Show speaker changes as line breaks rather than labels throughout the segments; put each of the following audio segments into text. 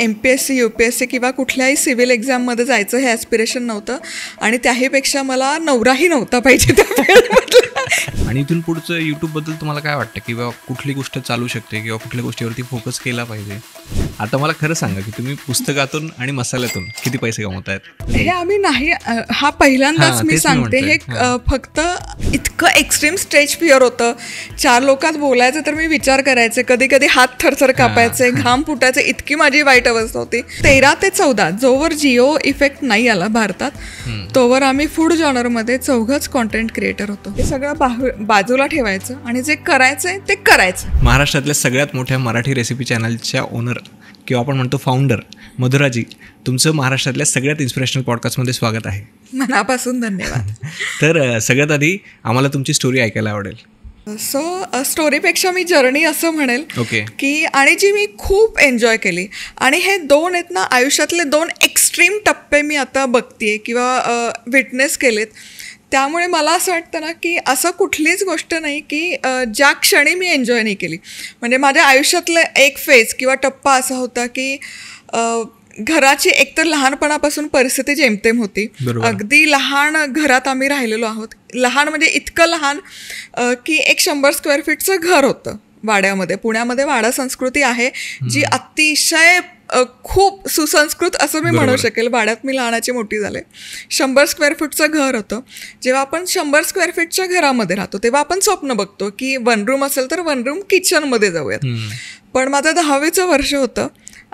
M P S C U P S C किंवा कुठल्याही civil एक्झाममध्ये जायचं हे ॲस्पिरेशन नव्हतं आणि त्याहीपेक्षा मला नवराही नव्हता पाहिजे
त्या आणि इथून पुढचं यूट्यूबबद्दल तुम्हाला काय वाटतं किंवा कुठली गोष्ट चालू शकते किंवा कुठल्या गोष्टीवरती फोकस केला पाहिजे आता मला खरं सांगा की तुम्ही पुस्तकातून आणि मसाल्यातून किती पैसे आहेत हे
आम्ही नाही हा पहिल्यांदाच मी सांगते हे फक्त इतकं एक्स्ट्रीम स्ट्रेच फिअर होतं चार लोकात बोलायचं तर मी विचार करायचे कधी कधी हात थरथर कापायचे घाम फुटायचे इतकी माझी वाईट नव्हती तेरा ते चौदा जोवर जिओ इफेक्ट नाही आला भारतात तोवर आम्ही फूड मध्ये चौघच कॉन्टेंट क्रिएटर होतो हे सगळं बाजूला ठेवायचं आणि जे करायचंय ते करायचं
महाराष्ट्रातल्या सगळ्यात मोठ्या मराठी रेसिपी चॅनलच्या ओनर किंवा आपण म्हणतो फाउंडर मधुराजी तुमचं महाराष्ट्रातल्या सगळ्यात इन्स्पिरेशनल पॉडकास्टमध्ये स्वागत आहे
मनापासून धन्यवाद
तर सगळ्यात आधी आम्हाला तुमची स्टोरी ऐकायला आवडेल
सो स्टोरीपेक्षा मी जर्नी असं म्हणेल की आणि जी मी खूप एन्जॉय केली आणि हे दोन आहेत ना आयुष्यातले दोन एक्स्ट्रीम टप्पे मी आता बघते किंवा विटनेस केलेत त्यामुळे मला असं वाटतं ना की असं कुठलीच गोष्ट नाही की ज्या क्षणी मी एन्जॉय नाही केली म्हणजे माझ्या आयुष्यातलं एक फेज किंवा टप्पा असा होता की घराची एकतर लहानपणापासून परिस्थिती जेमतेम होती अगदी लहान घरात आम्ही राहिलेलो आहोत लहान म्हणजे इतकं लहान की एक शंभर स्क्वेअर फीटचं घर होतं वाड्यामध्ये पुण्यामध्ये वाडा संस्कृती आहे जी अतिशय खूप सुसंस्कृत असं मी म्हणू शकेल वाड्यात मी लहानाची मोठी झाले शंभर स्क्वेअर फूटचं घर होतं जेव्हा आपण शंभर स्क्वेअर फीटच्या घरामध्ये राहतो तेव्हा आपण स्वप्न बघतो की वन रूम असेल तर वन रूम किचनमध्ये जाऊयात पण माझं दहावीचं वर्ष होतं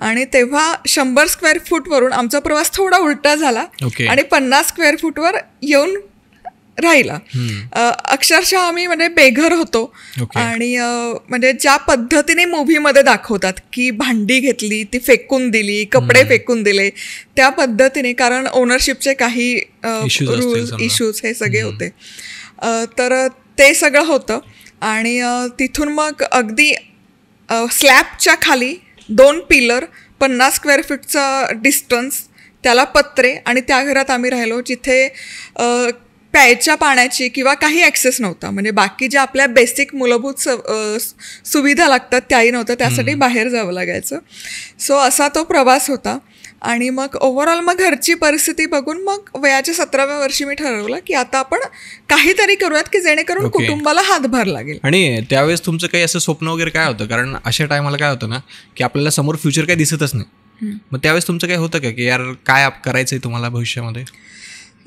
आणि तेव्हा शंभर स्क्वेअर फूटवरून आमचा प्रवास थोडा उलटा झाला okay. आणि पन्नास स्क्वेअर फूटवर येऊन राहिला अक्षरशः आम्ही म्हणजे बेघर होतो okay. आणि म्हणजे ज्या पद्धतीने मूव्हीमध्ये दाखवतात की भांडी घेतली ती फेकून दिली कपडे फेकून दिले त्या पद्धतीने कारण ओनरशिपचे काही रूल इश्यूज हे सगळे होते तर ते सगळं होतं आणि तिथून मग अगदी स्लॅबच्या खाली दोन पिलर पन्नास स्क्वेअर फीटचा डिस्टन्स त्याला पत्रे आणि त्या घरात आम्ही राहिलो जिथे प्यायच्या पाण्याची किंवा काही ॲक्सेस नव्हता म्हणजे बाकी ज्या आपल्या बेसिक मूलभूत स सुविधा लागतात त्याही नव्हत्या त्यासाठी बाहेर जावं लागायचं सो असा तो प्रवास होता आणि मग ओव्हरऑल मग घरची परिस्थिती बघून मग वयाच्या सतराव्या वर्षी मी ठरवलं की आता आपण काहीतरी करूयात की जेणेकरून okay. कुटुंबाला हातभार लागेल
आणि त्यावेळेस तुमचं काही असं स्वप्न वगैरे काय होतं कारण अशा टायमाला काय होतं ना की आपल्याला समोर फ्युचर काही दिसतच नाही मग त्यावेळेस तुमचं काय होतं का की यार काय करायचंय तुम्हाला भविष्यामध्ये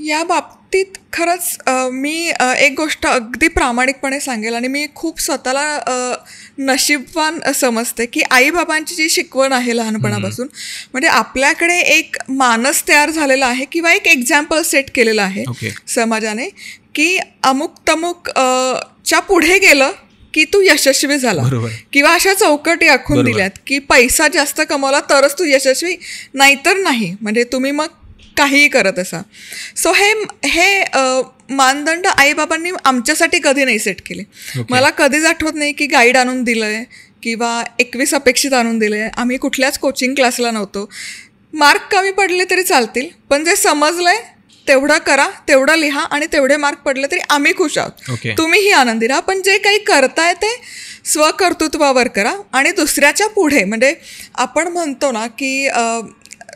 या बाबतीत खरंच मी एक गोष्ट अगदी प्रामाणिकपणे सांगेल आणि मी खूप स्वतःला नशीबवान समजते की आईबाबांची जी शिकवण आहे लहानपणापासून म्हणजे आपल्याकडे एक मानस तयार झालेला आहे किंवा एक एक्झाम्पल सेट केलेला आहे okay. समाजाने की अमुक तमुक च्या पुढे गेलं की तू यशस्वी झाला किंवा अशा चौकटी आखून दिल्यात की पैसा जास्त कमावला तरच तू यशस्वी नाहीतर नाही म्हणजे तुम्ही मग काहीही करत असा सो हे हे मानदंड आईबाबांनी आमच्यासाठी कधी नाही सेट केले okay. मला कधीच आठवत नाही की गाईड आणून दिलं आहे किंवा एकवीस अपेक्षित आणून दिले आहे आम्ही कुठल्याच कोचिंग क्लासला नव्हतो मार्क कमी पडले तरी चालतील पण जे समजलं आहे तेवढं करा तेवढं लिहा आणि तेवढे मार्क पडले तरी आम्ही खुश आहोत okay. तुम्हीही आनंदी राहा पण जे काही करताय ते स्वकर्तृत्वावर करा आणि दुसऱ्याच्या पुढे म्हणजे आपण म्हणतो ना की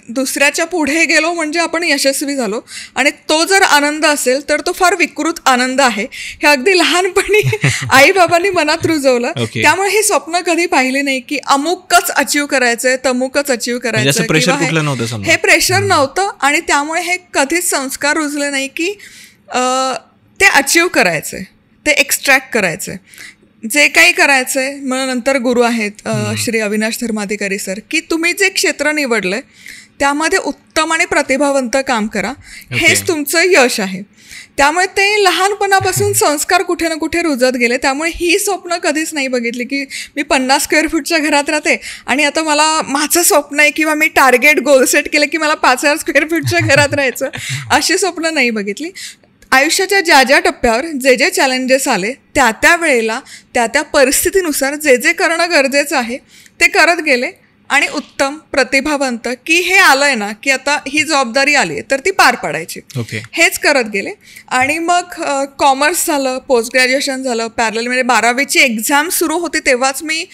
दुसऱ्याच्या पुढे गेलो म्हणजे आपण यशस्वी झालो आणि तो जर आनंद असेल तर तो फार विकृत आनंद आहे हे अगदी लहानपणी आईबाबांनी मनात रुजवलं okay. त्यामुळे हे स्वप्न कधी पाहिले नाही की अमुकच अचीव करायचंय तमुकच अचीव म्हणजे करायचं हे प्रेशर नव्हतं आणि त्यामुळे हे कधीच संस्कार रुजले नाही की ते अचीव करायचंय ते एक्स्ट्रॅक्ट करायचंय जे काही करायचं आहे मग नंतर गुरु आहेत श्री अविनाश धर्माधिकारी सर की तुम्ही जे क्षेत्र निवडलं आहे त्यामध्ये उत्तम आणि प्रतिभावंत काम करा okay. हेच तुमचं यश आहे त्यामुळे ते लहानपणापासून संस्कार कुठे ना कुठे रुजत गेले त्यामुळे ही स्वप्न कधीच नाही बघितली की मी पन्नास स्क्वेअर फूटच्या घरात राहते आणि आता मला माझं स्वप्न आहे किंवा मी टार्गेट गोल सेट केलं की मला पाच हजार स्क्वेअर फूटच्या घरात राहायचं अशी स्वप्न नाही बघितली आयुष्याच्या ज्या ज्या टप्प्यावर जे जे चॅलेंजेस आले त्या त्या वेळेला त्या त्या परिस्थितीनुसार जे जे करणं गरजेचं आहे ते करत गेले आणि उत्तम प्रतिभावंत की हे आलंय ना की आता ही जबाबदारी आली तर ती पार पाडायची okay. हेच करत गेले आणि मग कॉमर्स झालं पोस्ट ग्रॅज्युएशन झालं म्हणजे बारावीची एक्झाम सुरू होती तेव्हाच मी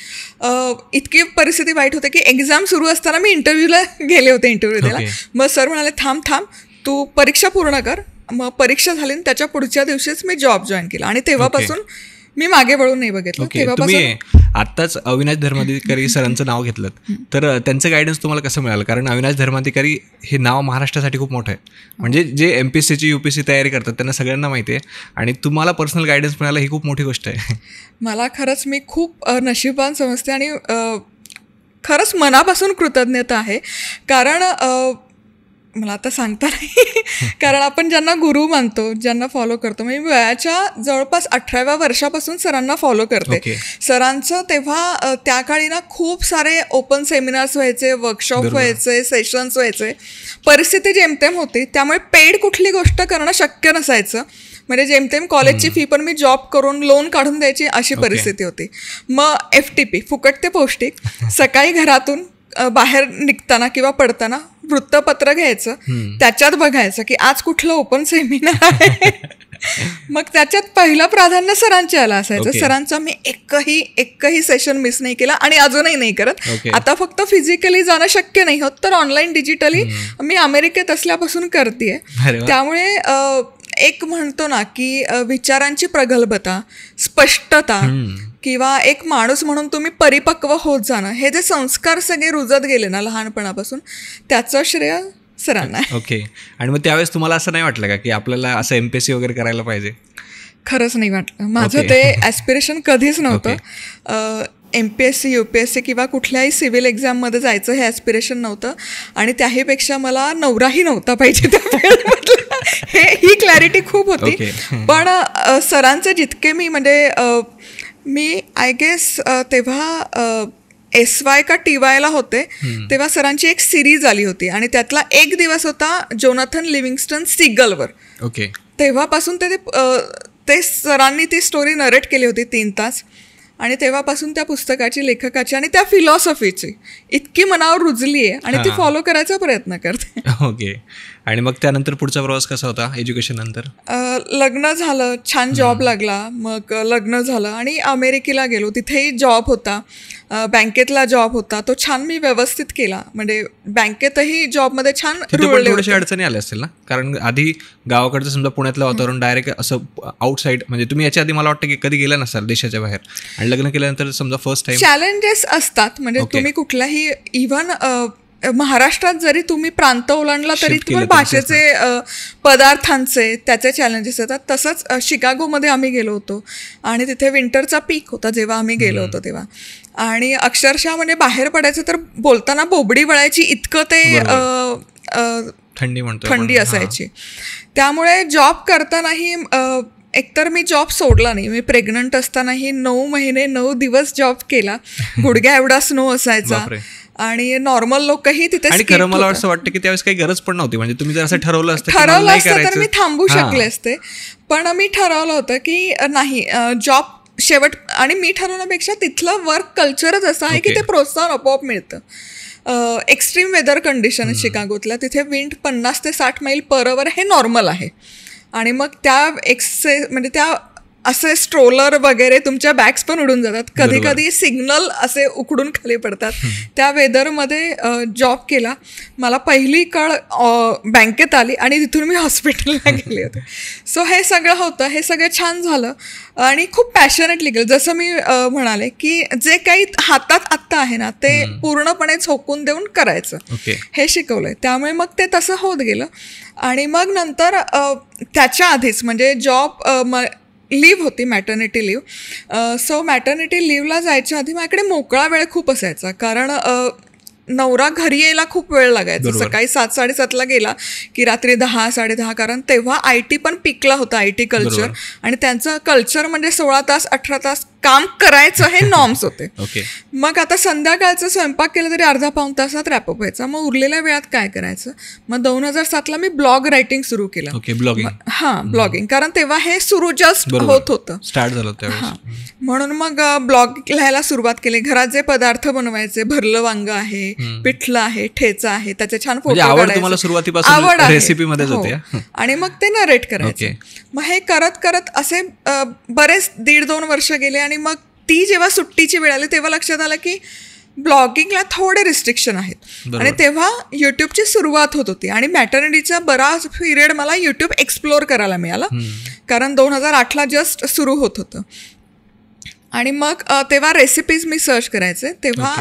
इतकी परिस्थिती वाईट होते की एक्झाम सुरू असताना मी इंटरव्ह्यूला गेले होते इंटरव्ह्यू द्यायला okay. मग सर म्हणाले थांब थांब तू परीक्षा पूर्ण कर मग परीक्षा झाली आणि त्याच्या पुढच्या दिवशीच मी जॉब जॉईन केला आणि तेव्हापासून मी मागे वळून नाही बघितलं तेव्हापासून
आत्ताच अविनाश धर्माधिकारी सरांचं नाव घेतलं तर त्यांचं गायडन्स तुम्हाला कसं मिळालं कारण अविनाश धर्माधिकारी हे नाव महाराष्ट्रासाठी खूप मोठं आहे म्हणजे जे एम पी एस सीची यू पी सी तयारी करतात त्यांना सगळ्यांना माहिती आहे आणि तुम्हाला पर्सनल गायडन्स मिळालं ही खूप मोठी गोष्ट आहे
मला खरंच मी खूप नशिबान समजते आणि खरंच मनापासून कृतज्ञता आहे कारण मला आता सांगता नाही कारण आपण ज्यांना गुरु मानतो ज्यांना फॉलो करतो म्हणजे वयाच्या जवळपास अठराव्या वर्षापासून सरांना फॉलो करते okay. सरांचं तेव्हा त्या काळी ना खूप सारे ओपन सेमिनार्स व्हायचे वर्कशॉप व्हायचे सेशन्स व्हायचे परिस्थिती जेमतेम होती त्यामुळे पेड कुठली गोष्ट करणं शक्य नसायचं म्हणजे जेमतेम कॉलेजची फी पण मी जॉब करून लोन काढून द्यायची अशी परिस्थिती होती मग एफ टी पी फुकट ते पौष्टिक सकाळी घरातून बाहेर निघताना किंवा पडताना वृत्तपत्र घ्यायचं त्याच्यात बघायचं की आज कुठलं ओपन सेमिनार आहे मग त्याच्यात पहिलं प्राधान्य सरांच्या आला असायचं okay. सरांचा मी एकही एकही सेशन मिस नाही केला आणि अजूनही नाही करत आता फक्त फिजिकली जाणं शक्य नाही होत तर ऑनलाईन डिजिटली मी अमेरिकेत असल्यापासून करते त्यामुळे एक म्हणतो ना की विचारांची प्रगल्भता स्पष्टता किंवा एक माणूस म्हणून तुम्ही परिपक्व होत जाणं हे जे संस्कार सगळे रुजत गेले ना लहानपणापासून त्याचं श्रेय सरांना
ओके आणि मग त्यावेळेस तुम्हाला असं नाही वाटलं का की आपल्याला असं एम पी सी वगैरे करायला पाहिजे
खरंच नाही वाटलं माझं ते ॲस्पिरेशन कधीच नव्हतं M P S C U P S C किंवा कुठल्याही सिव्हिल एक्झाममध्ये जायचं हे ॲस्पिरेशन नव्हतं आणि त्याहीपेक्षा मला नवराही नव्हता पाहिजे त्या हे ही क्लॅरिटी खूप होती पण सरांचे जितके मी म्हणजे मी आय गेस तेव्हा एस वाय का टी वायला होते तेव्हा सरांची एक सिरीज आली होती आणि त्यातला एक दिवस होता जोनाथन लिव्हिंगस्टन सिगलवर ओके तेव्हापासून ते ते सरांनी ती स्टोरी नरेट केली होती तीन तास आणि तेव्हापासून त्या पुस्तकाची लेखकाची आणि त्या फिलॉसॉफीची इतकी मनावर रुजली आहे आणि ती फॉलो करायचा प्रयत्न करते
ओके आणि मग त्यानंतर पुढचा प्रवास कसा होता एज्युकेशन नंतर
लग्न झालं छान जॉब लागला मग लग्न झालं आणि अमेरिकेला गेलो तिथेही जॉब होता बँकेतला जॉब होता तो छान मी व्यवस्थित केला म्हणजे बँकेतही जॉबमध्ये छान थोड्याशा
अडचणी आल्या असतील ना कारण आधी गावाकडचं समजा पुण्यातलं वातावरण डायरेक्ट असं आउटसाईड म्हणजे तुम्ही याच्या आधी मला वाटतं की कधी गेला नसाल देशाच्या बाहेर आणि लग्न केल्यानंतर समजा फर्स्ट टाइम
चॅलेंजेस असतात म्हणजे तुम्ही कुठलाही इव्हन महाराष्ट्रात जरी तुम्ही प्रांत ओलांडला तरी तुम्ही भाषेचे पदार्थांचे त्याचे चॅलेंजेस येतात तसंच शिकागोमध्ये आम्ही गेलो होतो आणि तिथे विंटरचा पीक होता जेव्हा आम्ही गेलो होतो तेव्हा आणि अक्षरशः म्हणजे बाहेर पडायचं तर बोलताना बोबडी वळायची इतकं ते थंडी म्हणतो थंडी असायची त्यामुळे जॉब करतानाही एकतर मी जॉब सोडला नाही मी प्रेग्नंट असतानाही नऊ महिने नऊ दिवस जॉब केला गुडघ्या एवढा स्नो असायचा आणि नॉर्मल लोकही तिथे आणि खरं मला असं
वाटतं की त्यावेळेस काही गरज पण नव्हती म्हणजे तुम्ही जर असं ठरवलं असतं ठरवलं असतं तर मी थांबू शकले
असते पण मी ठरवलं होतं की नाही जॉब शेवट आणि मी ठरवण्यापेक्षा तिथलं वर्क कल्चरच असं आहे की ते प्रोत्साहन आपोआप मिळतं एक्स्ट्रीम वेदर कंडिशन शिकागोतल्या तिथे विंड पन्नास ते साठ मैल परवर हे नॉर्मल आहे आणि मग त्या एक्से म्हणजे त्या असे स्ट्रोलर वगैरे तुमच्या बॅग्स पण उडून जातात कधी कधी सिग्नल असे उकडून खाली पडतात त्या वेदरमध्ये जॉब केला मला पहिली कळ बँकेत आली आणि तिथून मी हॉस्पिटलला गेले होते सो हे सगळं होतं हे सगळं छान झालं आणि खूप पॅशनेटली गेलं जसं मी म्हणाले की जे काही हातात आत्ता आहे ना ते पूर्णपणे झोकून देऊन करायचं हे शिकवलंय त्यामुळे मग ते तसं होत गेलं आणि मग नंतर त्याच्या आधीच म्हणजे जॉब लीव होती मॅटर्निटी लीव सो मॅटर्निटी लीवला जायच्या आधी माझ्याकडे मोकळा वेळ खूप असायचा कारण नवरा घरी यायला खूप वेळ लागायचा सकाळी सात साडेसातला गेला की रात्री दहा साडेदहा कारण तेव्हा आय टी पण पिकला होता आय टी कल्चर आणि त्यांचं कल्चर म्हणजे सोळा तास अठरा तास काम करायचं हे नॉर्म्स होते मग आता संध्याकाळचं स्वयंपाक केलं तरी अर्धा पाऊन तासात रॅपअप व्हायचा मग उरलेल्या वेळात काय करायचं मग दोन हजार सातला मी ब्लॉग रायटिंग सुरू केलं ब्लॉगिंग हां ब्लॉगिंग कारण तेव्हा हे सुरू जस्ट होत होतं
स्टार्ट झालं हां
म्हणून मग ब्लॉग लिहायला सुरुवात केली घरात जे पदार्थ बनवायचे भरलं वांग आहे पिठलं आहे ठेचा आहे त्याचे छान म्हणजे फोटो सुरुवातीपासून आवड रेसिपीमध्ये हो. आणि मग ते नरेट करायचे मग हे करत करत असे बरेच दीड दोन वर्ष गेले आणि मग ती जेव्हा सुट्टीची वेळ आली तेव्हा लक्षात आलं की ब्लॉगिंगला थोडे रिस्ट्रिक्शन आहेत आणि तेव्हा युट्यूबची सुरुवात होत होती आणि मॅटर्निटीचा बराच पिरियड मला यूट्यूब एक्सप्लोअर करायला मिळाला कारण दोन हजार आठला जस्ट सुरू होत होतं आणि मग तेव्हा रेसिपीज मी सर्च करायचे तेव्हा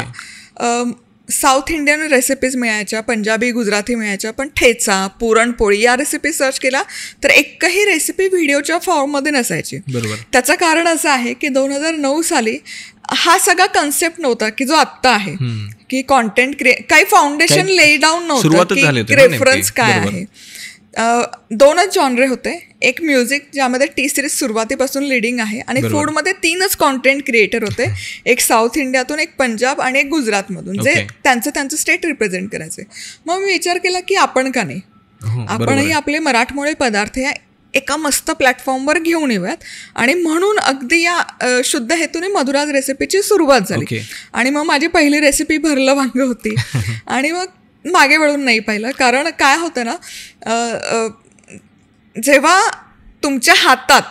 साऊथ इंडियन रेसिपीज मिळायच्या पंजाबी गुजराती मिळायच्या पण ठेचा पुरणपोळी या रेसिपी सर्च केला तर एकही रेसिपी व्हिडिओच्या फॉर्ममध्ये नसायची बरोबर त्याचं कारण असं आहे की दोन हजार नऊ साली हा सगळा कन्सेप्ट नव्हता की जो आत्ता आहे की कॉन्टेंट क्रिए काही फाउंडेशन ले डाऊन नव्हतं की रेफरन्स काय आहे दोनच जॉनरे होते एक म्युझिक ज्यामध्ये टी सिरीज सुरुवातीपासून लिडिंग आहे आणि फूडमध्ये तीनच कॉन्टेंट क्रिएटर होते एक साऊथ इंडियातून एक पंजाब आणि एक गुजरातमधून जे त्यांचं त्यांचं स्टेट रिप्रेझेंट करायचे मग मी विचार केला की आपण का नाही हो, आपणही आपले मराठमोळे पदार्थ या एका मस्त प्लॅटफॉर्मवर घेऊन येऊयात आणि म्हणून अगदी या शुद्ध हेतूने मधुराज रेसिपीची सुरुवात झाली आणि मग माझी पहिली रेसिपी भरलं वांग होती आणि मग मागे वळून नाही पाहिलं कारण काय होतं ना जेव्हा तुमच्या हातात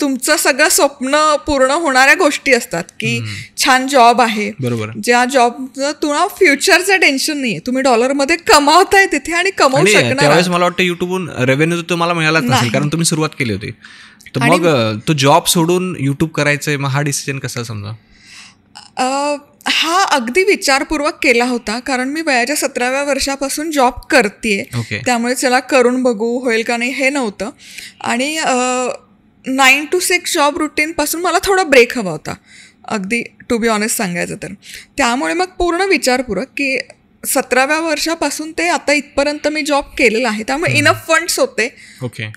तुमचं सगळं स्वप्न पूर्ण होणाऱ्या गोष्टी असतात की छान जॉब आहे बरोबर ज्या जॉब तुम्हाला फ्युचरचं टेन्शन आहे तुम्ही डॉलरमध्ये कमावताय तिथे आणि कमावू शकणार
मला वाटतं युट्यूबहून रेव्हेन्यू तुम्हाला मिळालाच नसेल कारण तुम्ही सुरुवात केली होती तर मग तो जॉब सोडून युट्यूब करायचंय मग हा डिसिजन कसा समजा
हा अगदी विचारपूर्वक केला होता कारण मी वयाच्या सतराव्या वर्षापासून जॉब करते okay. त्यामुळे चला करून बघू होईल का नाही हे नव्हतं आणि नाईन टू सिक्स जॉब रुटीनपासून मला थोडा ब्रेक हवा होता अगदी टू बी ऑनेस्ट सांगायचं तर त्यामुळे मग पूर्ण विचारपूर्वक की सतराव्या वर्षापासून ते आता इथपर्यंत मी जॉब केलेला आहे त्यामुळे इनफ फंड्स होते ओके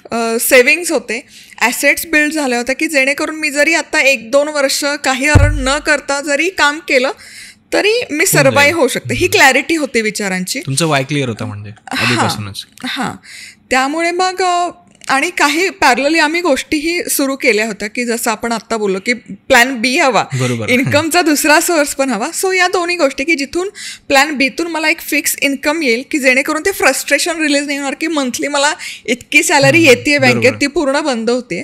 सेव्हिंग्स होते ॲसेट्स बिल्ड झाल्या होत्या की जेणेकरून मी जरी आता एक दोन वर्ष काही अर्न न करता जरी काम केलं तरी मी सर्वाईव्ह होऊ शकते ही क्लॅरिटी होती विचारांची
तुमचं वाय क्लिअर होतं म्हणजे
हां त्यामुळे मग आणि काही पॅरलली आम्ही गोष्टीही सुरू केल्या होत्या की जसं आपण आत्ता बोललो की प्लॅन बी हवा इन्कमचा दुसरा सोर्स पण हवा सो या दोन्ही गोष्टी की जिथून प्लॅन बीतून मला एक फिक्स इन्कम येईल की जेणेकरून ते फ्रस्ट्रेशन रिलीज नाही होणार की मंथली मला इतकी सॅलरी येते बँकेत ती पूर्ण बंद होते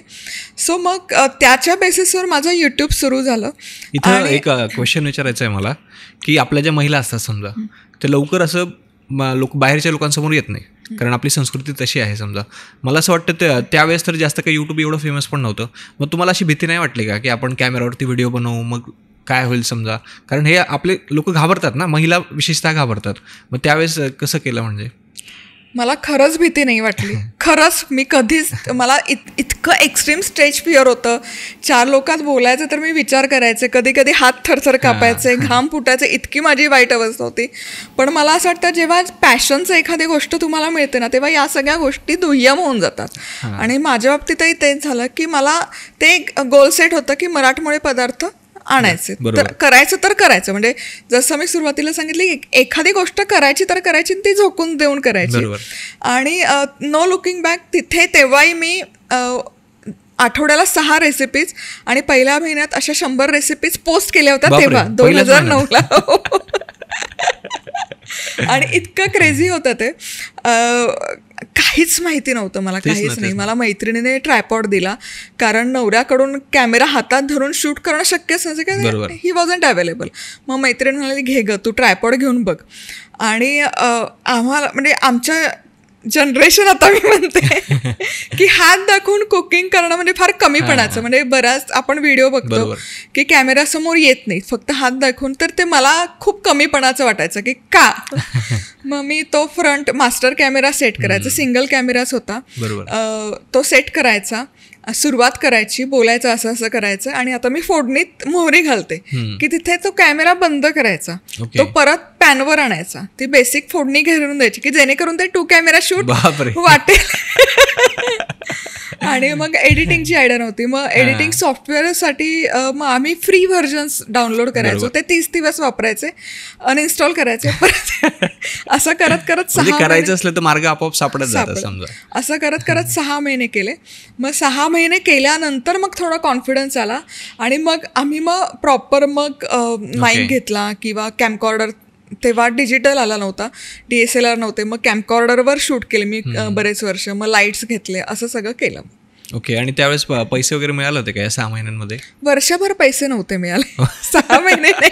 सो मग त्याच्या बेसिसवर माझं युट्यूब सुरू झालं
इथं एक क्वेश्चन विचारायचं आहे मला की आपल्या ज्या महिला असतात समजा ते लवकर असं लोक बाहेरच्या लोकांसमोर येत नाही कारण आपली संस्कृती तशी आहे समजा मला असं वाटतं त्या त्यावेळेस तर जास्त काही यूट्यूब एवढं फेमस पण नव्हतं मग तुम्हाला अशी भीती नाही वाटली का की आपण कॅमेरावरती व्हिडिओ बनवू मग काय होईल समजा कारण हे आपले लोक घाबरतात ना महिला विशेषतः घाबरतात मग त्यावेळेस कसं केलं म्हणजे
मला खरंच भीती नाही वाटली खरंच मी कधीच मला इत इतकं एक्स्ट्रीम स्टेज फिअर होतं चार लोकात बोलायचं तर मी विचार करायचे कधी कधी हात थरथर कापायचे घाम फुटायचे इतकी माझी वाईट अवस्था होती पण मला असं वाटतं जेव्हा पॅशनचं एखादी गोष्ट तुम्हाला मिळते ना तेव्हा या सगळ्या गोष्टी दुय्यम होऊन जातात आणि माझ्या बाबतीतही तेच झालं की मला ते एक गोल सेट होतं की मराठमोळे पदार्थ आणायचे तर करायचं तर करायचं म्हणजे जसं मी सुरुवातीला सांगितली एखादी गोष्ट करायची तर करायची ती झोकून देऊन करायची आणि नो लुकिंग बॅक तिथे तेव्हाही मी आठवड्याला सहा रेसिपीज आणि पहिल्या महिन्यात अशा शंभर रेसिपीज पोस्ट केल्या होत्या तेव्हा दोन हजार नऊला आणि इतकं क्रेझी होतं ते काहीच माहिती नव्हतं मला काहीच नाही मला मैत्रिणीने ट्रायपॉड दिला कारण नवऱ्याकडून कॅमेरा हातात धरून शूट करणं शक्यच का ही वॉजंट अवेलेबल मग मैत्रिणी म्हणाली घे ग तू ट्रायपॉड घेऊन बघ आणि आम्हाला म्हणजे आमच्या जनरेशन आता मी म्हणते की हात दाखवून कुकिंग करणं म्हणजे फार कमीपणाचं म्हणजे बराच आपण व्हिडिओ बघतो की कॅमेरा समोर येत नाही फक्त हात दाखवून तर ते मला खूप कमीपणाचं वाटायचं की का मग मी तो फ्रंट मास्टर कॅमेरा सेट करायचा सिंगल कॅमेराच होता तो सेट करायचा सुरुवात करायची बोलायचं असं असं करायचं आणि आता मी फोडणीत मोहरी घालते की तिथे तो कॅमेरा बंद करायचा तो परत पॅनवर आणायचा ती बेसिक फोडणी घेऊन द्यायची की जेणेकरून ते टू कॅमेरा शूट वाटेल आणि मग एडिटिंगची आयडिया नव्हती मग एडिटिंग सॉफ्टवेअरसाठी मग आम्ही फ्री व्हर्जन्स डाउनलोड करायचो ते तीस दिवस वापरायचे अनइन्स्टॉल करायचे परत असं करत करत म्हणजे सहा करायचं
असलं तर मार्ग आपोआप सापडत जातो
असं करत करत सहा महिने केले मग सहा महिने केल्यानंतर मग थोडा कॉन्फिडन्स आला आणि मग आम्ही मग प्रॉपर मग माईक घेतला किंवा कॅम्पकॉर्डर तेव्हा डिजिटल आला नव्हता डी एस एल आर नव्हते मग कॅम्पकॉर्डरवर शूट केले मी बरेच वर्ष मग लाईट्स घेतले असं सगळं केलं
ओके आणि त्यावेळेस पैसे वगैरे मिळाले होते का सहा महिन्यांमध्ये
वर्षभर पैसे नव्हते मिळाले सहा महिने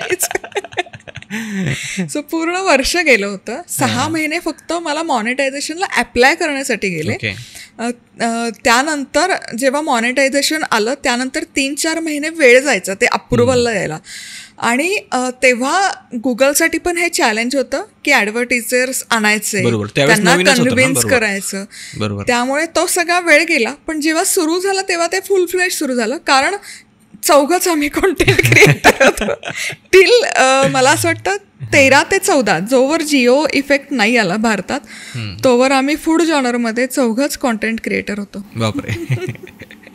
सो पूर्ण वर्ष गेलं होतं सहा महिने फक्त मला मॉनिटायझेशनला अप्लाय करण्यासाठी गेले त्यानंतर जेव्हा मॉनिटायझेशन आलं त्यानंतर तीन चार महिने वेळ जायचा ते अप्रुव्हलला यायला आणि तेव्हा गुगलसाठी पण हे चॅलेंज होतं की ॲडव्हर्टिजर्स आणायचे त्यांना कन्व्हिन्स करायचं त्यामुळे तो सगळा वेळ गेला पण जेव्हा सुरू झाला तेव्हा ते फुल फ्लेश सुरू झालं कारण चौघच आम्ही कॉन्टेंट क्रिएट होतो टिल मला असं वाटतं तेरा ते चौदा जोवर जिओ इफेक्ट नाही आला भारतात तोवर आम्ही फूड जॉनरमध्ये चौघच कॉन्टेंट क्रिएटर होतो
बापरे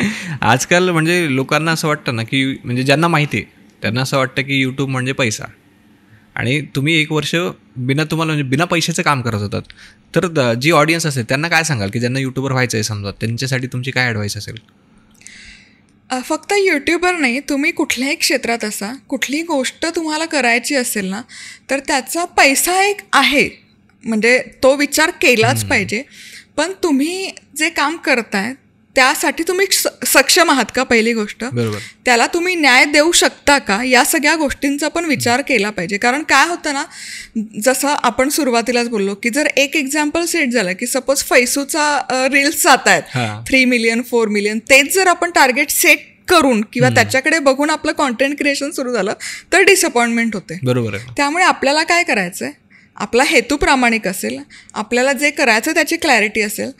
आजकाल म्हणजे लोकांना असं वाटतं ना की म्हणजे ज्यांना माहिती आहे त्यांना असं वाटतं की यूट्यूब म्हणजे पैसा आणि तुम्ही एक वर्ष बिना तुम्हाला म्हणजे बिना पैशाचं काम करत होतात तर जी ऑडियन्स असेल त्यांना काय सांगाल की ज्यांना यूट्यूबर व्हायचं आहे समजा त्यांच्यासाठी तुमची काय ॲडवाईस असेल
फक्त यूट्यूबर नाही तुम्ही कुठल्याही क्षेत्रात असा कुठलीही गोष्ट तुम्हाला करायची असेल ना तर त्याचा पैसा एक आहे म्हणजे तो विचार केलाच पाहिजे पण तुम्ही जे काम करताय त्यासाठी तुम्ही सक्षम आहात का पहिली गोष्ट त्याला तुम्ही न्याय देऊ शकता का या सगळ्या गोष्टींचा पण विचार केला पाहिजे कारण काय होतं ना जसं आपण सुरुवातीलाच बोललो की जर एक एक्झाम्पल सेट झालं की सपोज फैसूचा रील्स जात आहेत थ्री मिलियन फोर मिलियन तेच जर आपण टार्गेट सेट करून किंवा त्याच्याकडे बघून आपलं कॉन्टेंट क्रिएशन सुरू झालं तर डिसअपॉइंटमेंट होते बरोबर त्यामुळे आपल्याला काय करायचं आपला हेतू प्रामाणिक असेल आपल्याला जे करायचं त्याची क्लॅरिटी असेल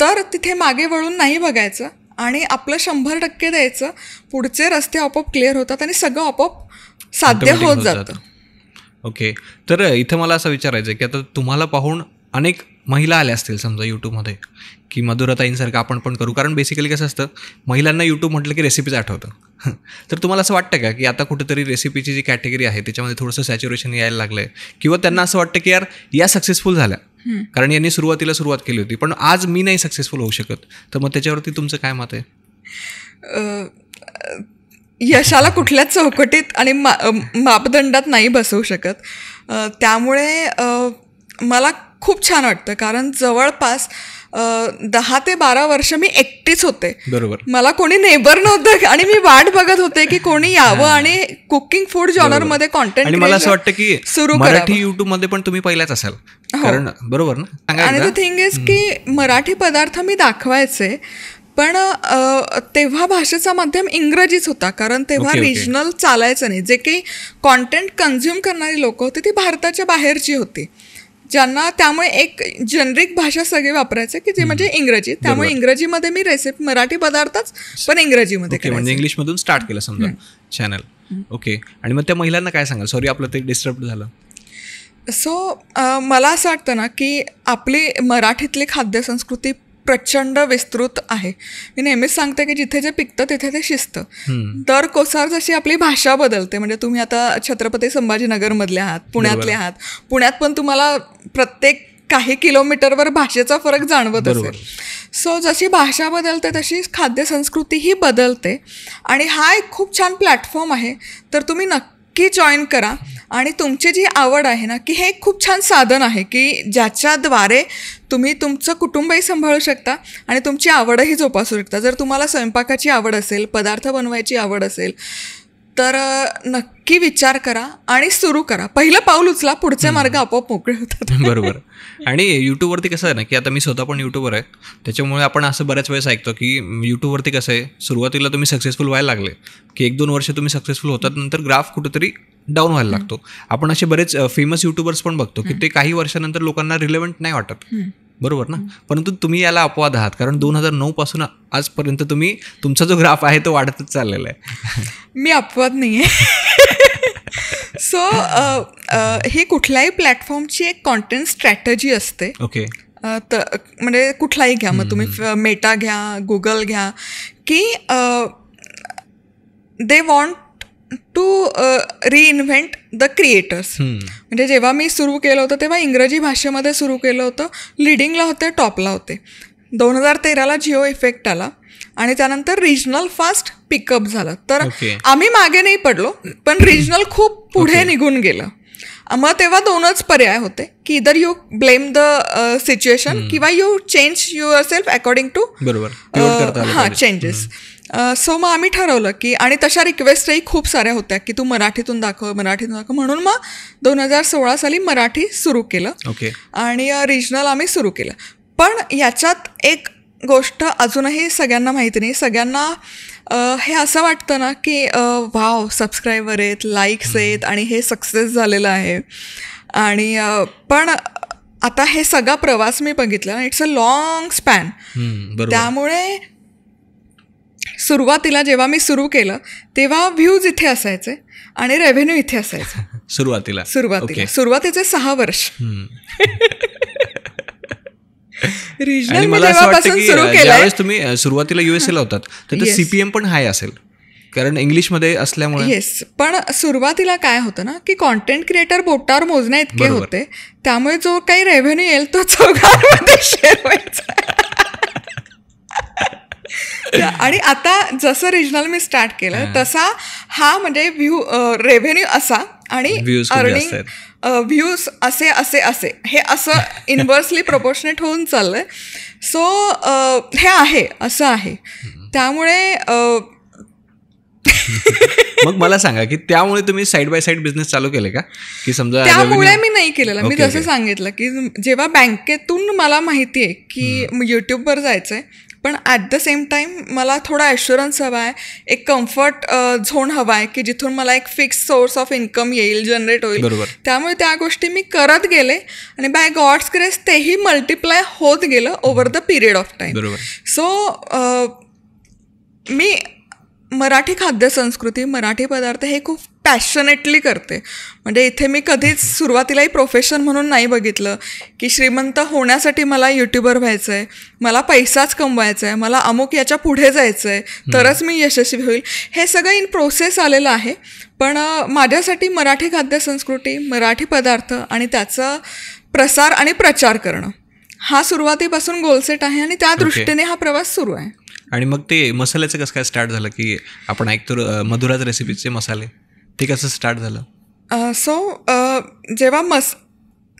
तर तिथे मागे वळून नाही बघायचं आणि आपलं शंभर टक्के द्यायचं पुढचे रस्ते आपोआप क्लिअर होतात आणि सगळं आपोआप साध्य होत जातं
ओके तर इथं मला असं विचारायचं की आता तुम्हाला पाहून अनेक महिला आल्या असतील समजा यूट्यूबमध्ये की मधुरताईंसारखं आपण पण करू कारण बेसिकली कसं असतं महिलांना यूट्यूब म्हटलं की रेसिपीज आठवतं तर तुम्हाला असं वाटतं का की आता कुठेतरी रेसिपीची जी कॅटेगरी आहे त्याच्यामध्ये थोडंसं सॅच्युरेशन यायला लागलं आहे किंवा त्यांना असं वाटतं की यार या सक्सेसफुल झाल्या कारण यांनी सुरुवातीला सुरुवात केली होती पण आज मी नाही सक्सेसफुल होऊ शकत तर मग त्याच्यावरती तुमचं काय मत
आहे यशाला कुठल्याच चौकटीत आणि मा मापदंडात नाही बसवू शकत त्यामुळे मला खूप छान वाटतं कारण जवळपास दहा ते बारा वर्ष मी एकटीच होते बरोबर मला कोणी नेबर नव्हतं आणि मी वाट बघत होते की कोणी यावं आणि कुकिंग फूड जॉनर मध्ये कॉन्टेंट मला असं वाटतं की सुरू मराठी
युट्यूब मध्ये पण तुम्ही पहिल्याच असाल हो. कारण बरोबर ना आणि द
थिंग इज की मराठी पदार्थ मी दाखवायचे पण तेव्हा भाषेचा माध्यम इंग्रजीच होता कारण तेव्हा okay, रिजनल चालायचं नाही जे काही कॉन्टेंट कन्झ्युम करणारी लोक होती ती भारताच्या बाहेरची होती ज्यांना त्यामुळे एक जनरिक भाषा सगळे वापरायचे की जे म्हणजे इंग्रजी त्यामुळे इंग्रजीमध्ये मी रेसिपी मराठी पदार्थच पण इंग्रजीमध्ये म्हणजे
इंग्लिशमधून स्टार्ट केलं समजा चॅनल ओके आणि मग त्या महिलांना काय सांगाल सॉरी आपलं ते डिस्टर्ब झालं
सो मला असं वाटतं ना की आपली मराठीतली खाद्यसंस्कृती प्रचंड विस्तृत आहे मी नेहमीच सांगते की जिथे जे पिकतं तिथे ते शिस्त दर कोसार जशी आपली भाषा बदलते म्हणजे तुम्ही आता छत्रपती संभाजीनगरमधले आहात पुण्यातले आहात पुण्यात पण तुम्हाला प्रत्येक काही किलोमीटरवर भाषेचा फरक जाणवत असेल सो जशी भाषा बदलते तशी खाद्य बदलते आणि हा एक खूप छान प्लॅटफॉर्म आहे तर तुम्ही नक्की जॉईन करा आणि तुमची जी आवड आहे ना की हे खूप छान साधन आहे की ज्याच्याद्वारे तुम्ही तुमचं कुटुंबही सांभाळू शकता आणि तुमची आवडही जोपासू शकता जर तुम्हाला स्वयंपाकाची आवड असेल पदार्थ बनवायची आवड असेल तर नक्की विचार करा आणि सुरू करा पहिलं पाऊल उचला पुढचे मार्ग आपोआप मोकळे होतात
बरोबर आणि यूट्यूबवरती कसं आहे ना की आता मी स्वतः पण यूट्यूबर आहे त्याच्यामुळे आपण असं बऱ्याच वेळेस ऐकतो की यूट्यूबवरती कसं आहे सुरुवातीला तुम्ही सक्सेसफुल व्हायला लागले की एक दोन वर्ष तुम्ही सक्सेसफुल होतात नंतर ग्राफ कुठेतरी डाऊन व्हायला लागतो आपण असे बरेच फेमस युट्यूबर्स पण बघतो की ते काही वर्षानंतर लोकांना रिलेव्हंट नाही वाटत बरोबर ना परंतु तुम्ही याला अपवाद आहात कारण दोन हजार नऊ पासून आजपर्यंत तुम्ही तुमचा जो ग्राफ आहे तो वाढतच चाललेला आहे
मी अपवाद नाही आहे सो हे कुठल्याही प्लॅटफॉर्मची एक कॉन्टेंट स्ट्रॅटजी असते ओके तर म्हणजे कुठलाही घ्या मग तुम्ही मेटा घ्या गुगल घ्या की they want to reinvent the creators म्हणजे जेव्हा मी सुरू केलं होतं तेव्हा इंग्रजी भाषेमध्ये सुरू केलं होतं लिडिंगला होते टॉपला होते दोन हजार तेराला जिओ इफेक्ट आला आणि त्यानंतर रिजनल फास्ट पिकअप झालं तर okay. आम्ही मागे नाही पडलो पण रिजनल खूप पुढे okay. निघून गेलं मग तेव्हा दोनच पर्याय होते की इधर यू ब्लेम द सिच्युएशन किंवा you change yourself according to
हां चेंजेस
सो मग आम्ही ठरवलं की आणि तशा रिक्वेस्टही खूप साऱ्या होत्या की तू मराठीतून दाखव मराठीतून दाखव म्हणून मग दोन हजार सोळा साली मराठी सुरू केलं okay. आणि रिजनल आम्ही सुरू केलं पण याच्यात एक गोष्ट अजूनही सगळ्यांना माहिती नाही सगळ्यांना हे असं वाटतं ना की वाव सबस्क्रायबर आहेत लाईक्स आहेत आणि हे सक्सेस झालेलं आहे आणि पण आता हे सगळा प्रवास मी बघितला इट्स अ लाँग स्पॅन त्यामुळे सुरुवातीला जेव्हा मी सुरू केलं तेव्हा व्ह्यूज इथे असायचे आणि रेव्हेन्यू इथे असायचं
सुरुवातीला सुरुवातीला
सुरुवातीचे सहा वर्ष रिजनल मला असं की
तुम्ही सुरुवातीला युएसएला होतात तर सीपीएम पण हाय असेल कारण इंग्लिशमध्ये असल्यामुळे
येस पण सुरुवातीला काय होतं ना की कॉन्टेंट क्रिएटर बोटावर मोजण्या इतके होते त्यामुळे जो काही रेव्हेन्यू येईल तो चौघांमध्ये शेअर व्हायचा आणि आता जसं रिजनल मी स्टार्ट केलं तसा हा म्हणजे व्ह्यू रेव्हेन्यू असा आणि अर्निंग व्ह्यूज असे असे असे हे असं इन्व्हर्सली प्रपोर्शनेट होऊन चाललंय सो हे आहे असं आहे त्यामुळे
मग मला सांगा की त्यामुळे तुम्ही साईड बाय साईड बिझनेस चालू केले का की समजा त्यामुळे मी
नाही केलेला मी जसं सांगितलं की जेव्हा बँकेतून मला माहिती आहे की युट्यूबवर जायचंय पण ॲट द सेम टाईम मला थोडा ॲश्युरन्स हवा आहे एक कम्फर्ट झोन हवा आहे की जिथून मला एक फिक्स सोर्स ऑफ इन्कम येईल जनरेट होईल त्यामुळे त्या गोष्टी मी करत गेले आणि बाय गॉड्स ग्रेस तेही मल्टिप्लाय होत गेलं over the period of time so मी मराठी खाद्यसंस्कृती मराठी पदार्थ हे खूप पॅशनेटली करते म्हणजे इथे मी कधीच सुरुवातीलाही प्रोफेशन म्हणून नाही बघितलं की श्रीमंत होण्यासाठी मला यूट्यूबर व्हायचं आहे मला पैसाच कमवायचा आहे मला अमुक याच्या पुढे जायचं आहे तरच मी यशस्वी होईल हे सगळं इन प्रोसेस आलेलं आहे पण माझ्यासाठी मराठी खाद्यसंस्कृती मराठी पदार्थ आणि त्याचा प्रसार आणि प्रचार करणं हा सुरुवातीपासून गोलसेट आहे आणि त्या दृष्टीने हा प्रवास सुरू आहे
आणि मग ते मसाल्याचं कसं काय स्टार्ट झालं की आपण ऐकतो मधुराज रेसिपीचे मसाले ते कसं स्टार्ट झालं
सो जेव्हा मस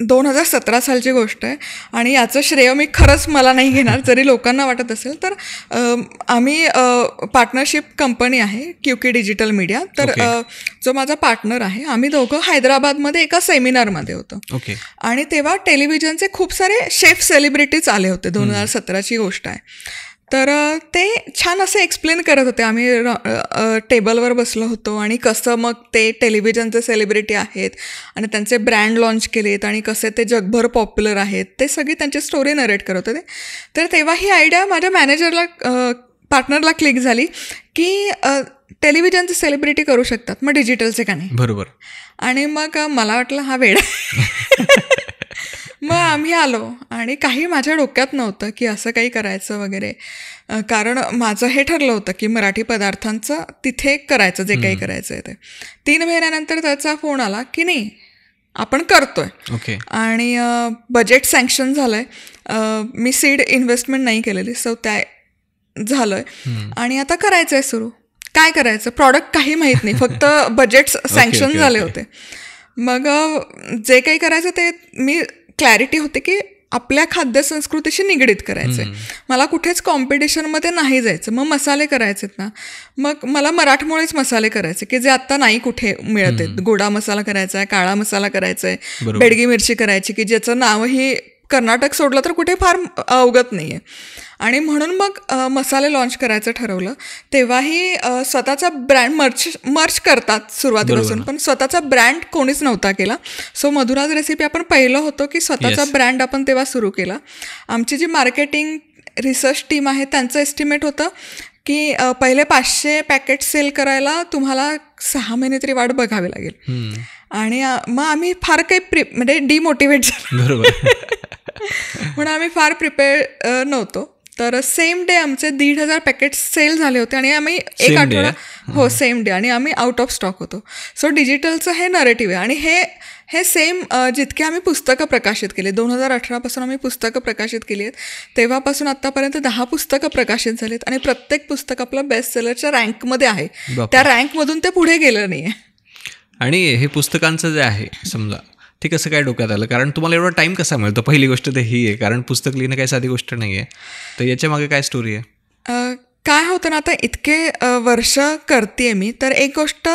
दोन हजार सतरा सालची गोष्ट आहे आणि याचं श्रेय मी खरंच मला नाही घेणार जरी लोकांना वाटत असेल तर आम्ही पार्टनरशिप कंपनी आहे क्यू के डिजिटल मीडिया तर जो माझा पार्टनर आहे आम्ही दोघं हैदराबादमध्ये एका सेमिनारमध्ये होतो okay. आणि तेव्हा टेलिव्हिजनचे खूप सारे शेफ सेलिब्रिटीज आले होते दोन हजार सतराची गोष्ट आहे तर ते छान असे एक्सप्लेन करत होते आम्ही टेबलवर बसलो होतो आणि कसं मग ते टेलिव्हिजनचे सेलिब्रिटी आहेत आणि त्यांचे ब्रँड लॉन्च केलेत आणि कसे ते जगभर पॉप्युलर आहेत ते सगळी त्यांची स्टोरी नरेट करत होते तर तेव्हा ही आयडिया माझ्या मॅनेजरला पार्टनरला क्लिक झाली की टेलिव्हिजनचे सेलिब्रिटी करू शकतात मग डिजिटलचे का नाही बरोबर आणि मग मला वाटलं हा वेळ मग आम्ही आलो आणि काही माझ्या डोक्यात नव्हतं की असं काही करायचं वगैरे कारण माझं हे ठरलं होतं की मराठी पदार्थांचं तिथे करायचं जे काही करायचं आहे ते तीन महिन्यानंतर त्याचा फोन आला की नाही आपण करतोय ओके आणि बजेट सँक्शन झालंय मी सीड इन्व्हेस्टमेंट नाही केलेली सो त्या झालंय आणि आता करायचं आहे सुरू काय करायचं प्रॉडक्ट काही माहीत नाही फक्त बजेट सँक्शन झाले होते मग जे काही करायचं ते मी क्लॅरिटी होते की आपल्या खाद्यसंस्कृतीशी निगडीत करायचे मला कुठेच कॉम्पिटिशनमध्ये नाही जायचं मग मसाले करायचे ना मग मला मराठमोळेच मसाले करायचे की जे आत्ता नाही कुठे मिळत आहेत गोडा मसाला करायचा आहे काळा मसाला करायचा आहे बेडगी मिरची करायची की ज्याचं नावही कर्नाटक सोडलं तर कुठे फार अवगत नाही आहे आणि म्हणून मग मसाले लॉन्च करायचं ठरवलं तेव्हाही स्वतःचा ब्रँड मर्च मर्च करतात सुरुवातीपासून पण स्वतःचा ब्रँड कोणीच नव्हता केला सो मधुराज रेसिपी आपण पहिलं होतो की स्वतःचा ब्रँड आपण तेव्हा सुरू केला आमची जी मार्केटिंग रिसर्च टीम आहे त्यांचं एस्टिमेट होतं की पहिले पाचशे पॅकेट सेल करायला तुम्हाला सहा महिने तरी वाट बघावी लागेल आणि मग आम्ही फार काही प्रि म्हणजे डिमोटिवेट झालो म्हणून आम्ही फार प्रिपेअर नव्हतो तर सेम डे आमचे दीड हजार पॅकेट सेल झाले होते आणि आम्ही एक आठवडा हो सेम डे आणि आम्ही आउट ऑफ स्टॉक होतो सो डिजिटलचं हे नरेटिव्ह आहे आणि हे हे सेम जितके आम्ही पुस्तकं प्रकाशित केले दोन हजार अठरापासून आम्ही पुस्तकं प्रकाशित केली आहेत तेव्हापासून आत्तापर्यंत दहा पुस्तकं प्रकाशित आहेत आणि प्रत्येक पुस्तक आपलं बेस्ट सेलरच्या रँकमध्ये आहे त्या रँकमधून ते पुढे गेलं नाही आहे
आणि हे पुस्तकांचं जे आहे समजा ते कसं काय डोक्यात आलं कारण तुम्हाला एवढा टाईम कसा मिळतो पहिली गोष्ट तर ही आहे कारण पुस्तक लिहिणं काही साधी गोष्ट नाही आहे तर याच्या मागे काय स्टोरी
आहे काय होतं ना आता इतके वर्ष करते मी तर एक गोष्ट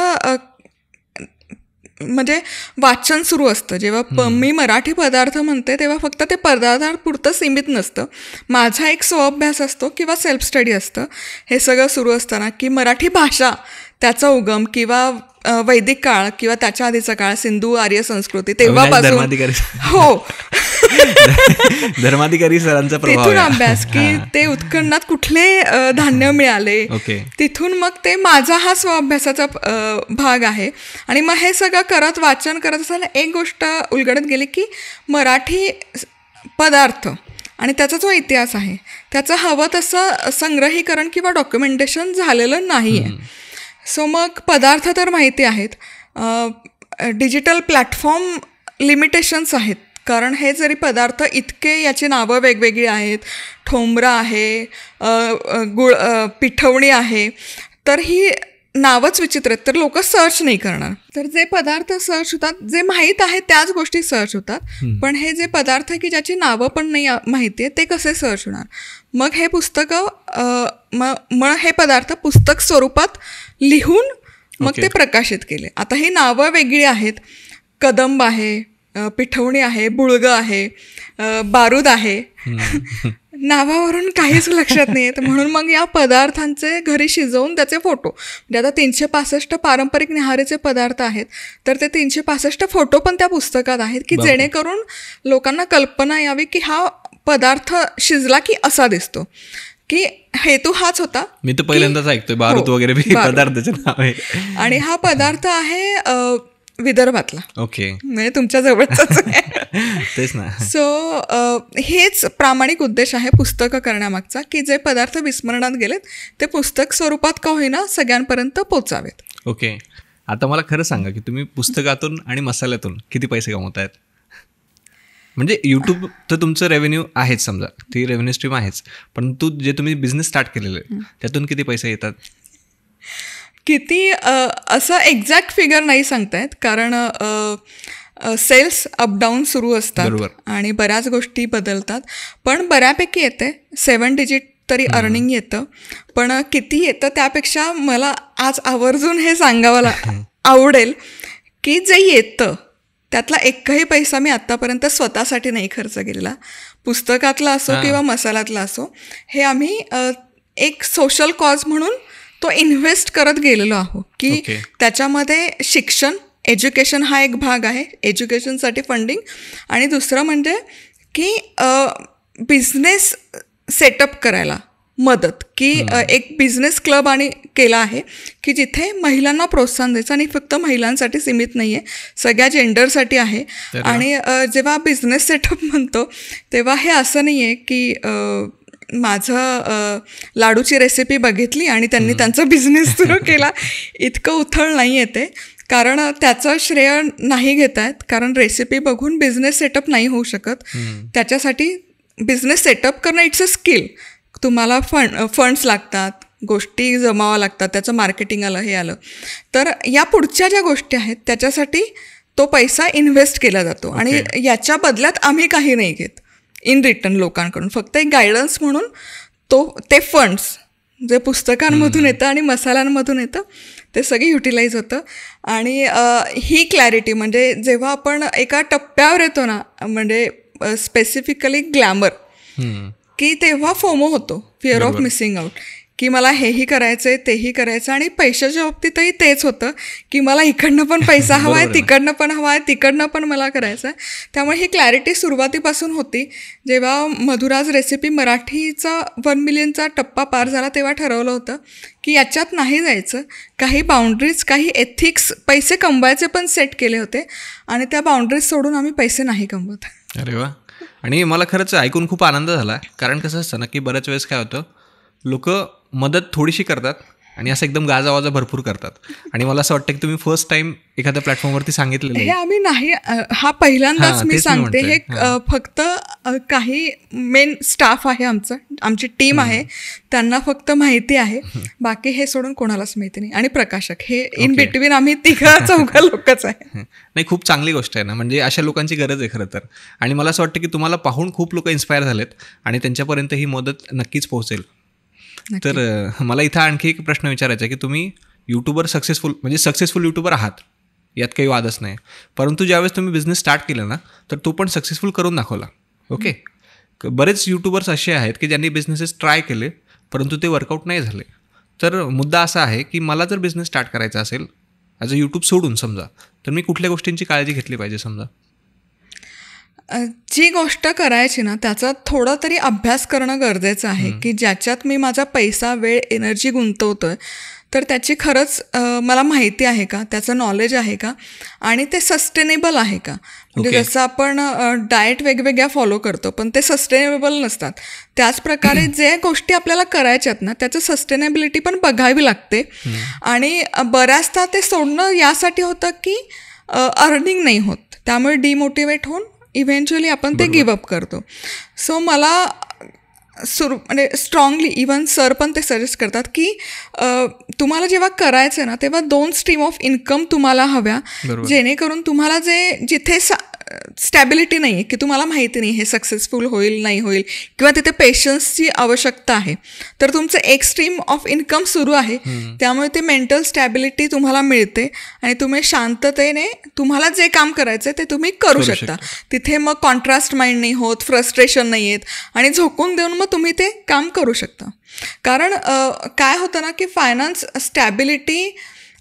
म्हणजे वाचन सुरू असतं जेव्हा प मी मराठी पदार्थ म्हणते तेव्हा फक्त ते पदार्थापुरतं सीमित नसतं माझा एक स्वअभ्यास असतो किंवा सेल्फ स्टडी असतं हे सगळं सुरू असताना की मराठी भाषा त्याचा उगम किंवा वैदिक काळ किंवा त्याच्या आधीचा काळ सिंधू आर्य संस्कृती तेव्हापासून हो
धर्माधिकारी सरांचा तिथून अभ्यास की
ते उत्खननात कुठले धान्य मिळाले तिथून मग ते माझा हा अभ्यासाचा भाग आहे आणि मग हे सगळं करत वाचन करत असताना एक गोष्ट उलगडत गेली की मराठी पदार्थ आणि त्याचा जो इतिहास आहे त्याचं हवं तसं संग्रहीकरण किंवा डॉक्युमेंटेशन झालेलं नाही आहे सो मग पदार्थ तर माहिती आहेत डिजिटल प्लॅटफॉर्म लिमिटेशन्स आहेत कारण हे जरी पदार्थ इतके याची नावं वेगवेगळी आहेत ठोंबरा आहे गुळ पिठवणी आहे तर ही नावच विचित्र आहेत तर लोक सर्च नाही करणार तर जे पदार्थ सर्च होतात जे माहीत आहे त्याच गोष्टी सर्च होतात पण हे जे पदार्थ की ज्याची नावं पण नाही माहिती आहे ते कसे सर्च होणार मग हे पुस्तकं मग हे पदार्थ पुस्तक स्वरूपात लिहून मग ते प्रकाशित केले आता हे नावं वेगळी आहेत कदंब आहे पिठवणी आहे बुळगं आहे बारूद आहे नावावरून काहीच लक्षात नाही येत म्हणून मग या पदार्थांचे घरी शिजवून त्याचे फोटो म्हणजे आता तीनशे पासष्ट पारंपरिक निहारीचे पदार्थ आहेत तर ते तीनशे पासष्ट फोटो पण त्या पुस्तकात आहेत की जेणेकरून लोकांना कल्पना यावी की हा पदार्थ शिजला की असा दिसतो की हेतू हाच होता
मी तर पहिल्यांदाच ऐकतोय बारूद हो, वगैरे पदार्थाचे नाव आहे
आणि हा पदार्थ आहे विदर्भातला ओके म्हणजे तुमच्या जवळच
तेच ना
सो हेच प्रामाणिक उद्देश आहे पुस्तकं करण्यामागचा की जे पदार्थ विस्मरणात गेलेत ते पुस्तक स्वरूपात का होईना सगळ्यांपर्यंत पोचावेत
ओके आता मला खरं सांगा की तुम्ही पुस्तकातून आणि मसाल्यातून किती पैसे कमवतायत म्हणजे युट्यूब तर तुमचं रेव्हेन्यू आहेच समजा ती रेव्हेन्यू स्ट्रीम आहेच पण तू जे तुम्ही बिझनेस स्टार्ट केलेले त्यातून किती पैसे येतात
किती असं एक्झॅक्ट फिगर नाही सांगतायत कारण सेल्स डाऊन सुरू असतात आणि बऱ्याच गोष्टी बदलतात पण बऱ्यापैकी येते सेवन डिजिट तरी अर्निंग येतं पण किती येतं त्यापेक्षा मला आज आवर्जून हे सांगावं आवडेल की जे येतं त्यातला एकही पैसा मी आत्तापर्यंत स्वतःसाठी नाही खर्च केलेला पुस्तकातला असो किंवा मसाल्यातला असो हे आम्ही एक सोशल कॉज म्हणून तो इन्व्हेस्ट करत गेलेलो आहो, की okay. त्याच्यामध्ये शिक्षण एज्युकेशन हा एक भाग आहे एज्युकेशनसाठी फंडिंग आणि दुसरं म्हणजे की बिझनेस सेटअप करायला मदत की एक बिझनेस क्लब आणि केला आहे की जिथे महिलांना प्रोत्साहन द्यायचं आणि फक्त महिलांसाठी सीमित नाही आहे सगळ्या जेंडरसाठी आहे आणि जेव्हा बिझनेस सेटअप म्हणतो तेव्हा हे असं नाही आहे की माझं लाडूची रेसिपी बघितली आणि त्यांनी त्यांचा बिझनेस सुरू केला इतकं उथळ नाही येते कारण त्याचं श्रेय नाही घेत आहेत कारण रेसिपी बघून बिझनेस सेटअप नाही होऊ शकत त्याच्यासाठी बिझनेस सेटअप करणं इट्स अ स्किल तुम्हाला फंड फंड्स लागतात गोष्टी जमावा लागतात त्याचं मार्केटिंग आलं हे आलं तर या पुढच्या ज्या गोष्टी आहेत त्याच्यासाठी तो पैसा इन्व्हेस्ट केला जातो okay. आणि याच्या बदल्यात आम्ही काही नाही घेत इन रिटर्न लोकांकडून फक्त एक गायडन्स म्हणून तो ते फंड्स जे पुस्तकांमधून येतं आणि मसाल्यांमधून येतं ते सगळे युटिलाइज होतं आणि ही क्लॅरिटी म्हणजे जेव्हा आपण एका टप्प्यावर येतो ना म्हणजे स्पेसिफिकली ग्लॅमर की तेव्हा फोमो होतो फिअर ऑफ मिसिंग आउट की मला हेही करायचं आहे तेही करायचं आणि पैशाच्या बाबतीतही तेच होतं की मला इकडनं पण पैसा हवा आहे तिकडनं पण हवा आहे तिकडनं पण मला करायचं आहे त्यामुळे ही क्लॅरिटी सुरुवातीपासून होती जेव्हा मधुराज रेसिपी मराठीचा वन मिलियनचा टप्पा पार झाला तेव्हा ठरवलं होतं की याच्यात नाही जायचं काही बाउंड्रीज काही एथिक्स पैसे कमवायचे पण सेट केले होते आणि त्या बाउंड्रीज सोडून आम्ही पैसे नाही
कमवत अरे वा आणि मला खरंच ऐकून खूप आनंद झाला कारण कसं असतं ना की बऱ्याच वेळेस काय होतं लोक मदत थोडीशी करतात आणि असं एकदम गाजावाजा भरपूर करतात आणि मला असं वाटतं की तुम्ही फर्स्ट टाइम एखाद्या प्लॅटफॉर्मवरती सांगितलेलं हे
आम्ही नाही हा पहिल्यांदाच मी सांगते हे फक्त काही मेन स्टाफ आहे आमचं आमची टीम आहे त्यांना फक्त माहिती आहे बाकी हे सोडून कोणालाच माहिती नाही आणि प्रकाशक हे इन बिटवीन आम्ही तिघा चौघा लोकच आहे
नाही खूप चांगली गोष्ट आहे ना म्हणजे अशा लोकांची गरज आहे खरं तर आणि मला असं वाटतं की तुम्हाला पाहून खूप लोक इन्स्पायर झालेत आणि त्यांच्यापर्यंत ही मदत नक्कीच पोहोचेल तर मला इथं आणखी एक प्रश्न विचारायचा आहे की तुम्ही यूट्यूबर सक्सेसफुल म्हणजे सक्सेसफुल यूट्यूबर आहात यात काही वादच नाही परंतु ज्यावेळेस तुम्ही बिझनेस स्टार्ट केला ना तर तो पण सक्सेसफुल करून दाखवला ओके बरेच युट्यूबर्स असे आहेत की ज्यांनी बिझनेसेस ट्राय केले परंतु ते वर्कआउट नाही झाले तर मुद्दा असा आहे की मला जर बिझनेस स्टार्ट करायचा असेल ॲज अ यूट्यूब सोडून समजा तर मी कुठल्या गोष्टींची काळजी घेतली पाहिजे समजा
जी गोष्ट करायची ना त्याचा थोडा तरी अभ्यास करणं गरजेचं आहे की ज्याच्यात मी माझा पैसा वेळ एनर्जी गुंतवतोय तर त्याची खरंच मला माहिती आहे का त्याचं नॉलेज आहे का आणि ते सस्टेनेबल आहे का म्हणजे okay. जसं आपण डाएट वेगवेगळ्या फॉलो करतो पण ते सस्टेनेबल नसतात त्याचप्रकारे जे गोष्टी आपल्याला करायच्यात ना त्याचं सस्टेनेबिलिटी पण बघावी लागते आणि बऱ्याचदा ते सोडणं यासाठी होतं की अर्निंग नाही होत त्यामुळे डिमोटिवेट होऊन इव्हेंच्युअली आपण ते अप करतो सो मला सुरू म्हणजे स्ट्रॉंगली इवन सर पण ते सजेस्ट करतात की तुम्हाला जेव्हा करायचं ना तेव्हा दोन स्ट्रीम ऑफ इन्कम तुम्हाला हव्या जेणेकरून तुम्हाला जे जिथे सा स्टॅबिलिटी नाही आहे की तुम्हाला माहिती नाही हे सक्सेसफुल होईल नाही होईल किंवा तिथे पेशन्सची आवश्यकता आहे तर तुमचं एक स्ट्रीम ऑफ इन्कम सुरू आहे त्यामुळे ते मेंटल स्टॅबिलिटी तुम्हाला मिळते आणि तुम्ही शांततेने तुम्हाला जे काम करायचं ते तुम्ही करू शकता तिथे मग कॉन्ट्रास्ट माइंड नाही होत फ्रस्ट्रेशन नाही येत आणि झोकून देऊन मग तुम्ही ते काम करू शकता कारण काय होतं ना की फायनान्स स्टॅबिलिटी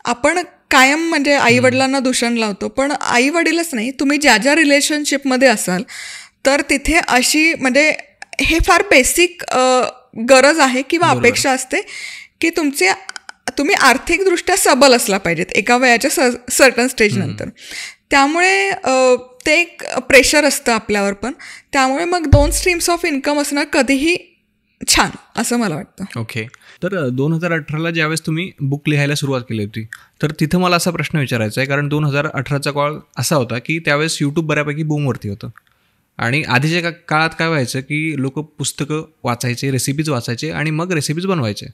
आपण कायम म्हणजे आईवडिलांना दूषण लावतो पण आईवडीलच नाही तुम्ही ज्या ज्या रिलेशनशिपमध्ये असाल तर तिथे अशी म्हणजे हे फार बेसिक गरज आहे किंवा अपेक्षा असते की तुमचे तुम्ही आर्थिकदृष्ट्या सबल असला पाहिजेत एका वयाच्या स सर्टन स्टेजनंतर त्यामुळे ते एक प्रेशर असतं आपल्यावर पण त्यामुळे मग दोन स्ट्रीम्स ऑफ इन्कम असणं कधीही छान असं
मला वाटतं ओके okay. तर दोन हजार अठराला ज्यावेळेस तुम्ही बुक लिहायला सुरुवात केली होती तर तिथं मला असा प्रश्न विचारायचा आहे कारण दोन हजार अठराचा काळ असा होता की त्यावेळेस यूट्यूब बऱ्यापैकी बूमवरती होतं आणि आधीच्या काळात काय व्हायचं की लोक पुस्तकं वाचायचे रेसिपीज वाचायचे आणि मग रेसिपीज बनवायचे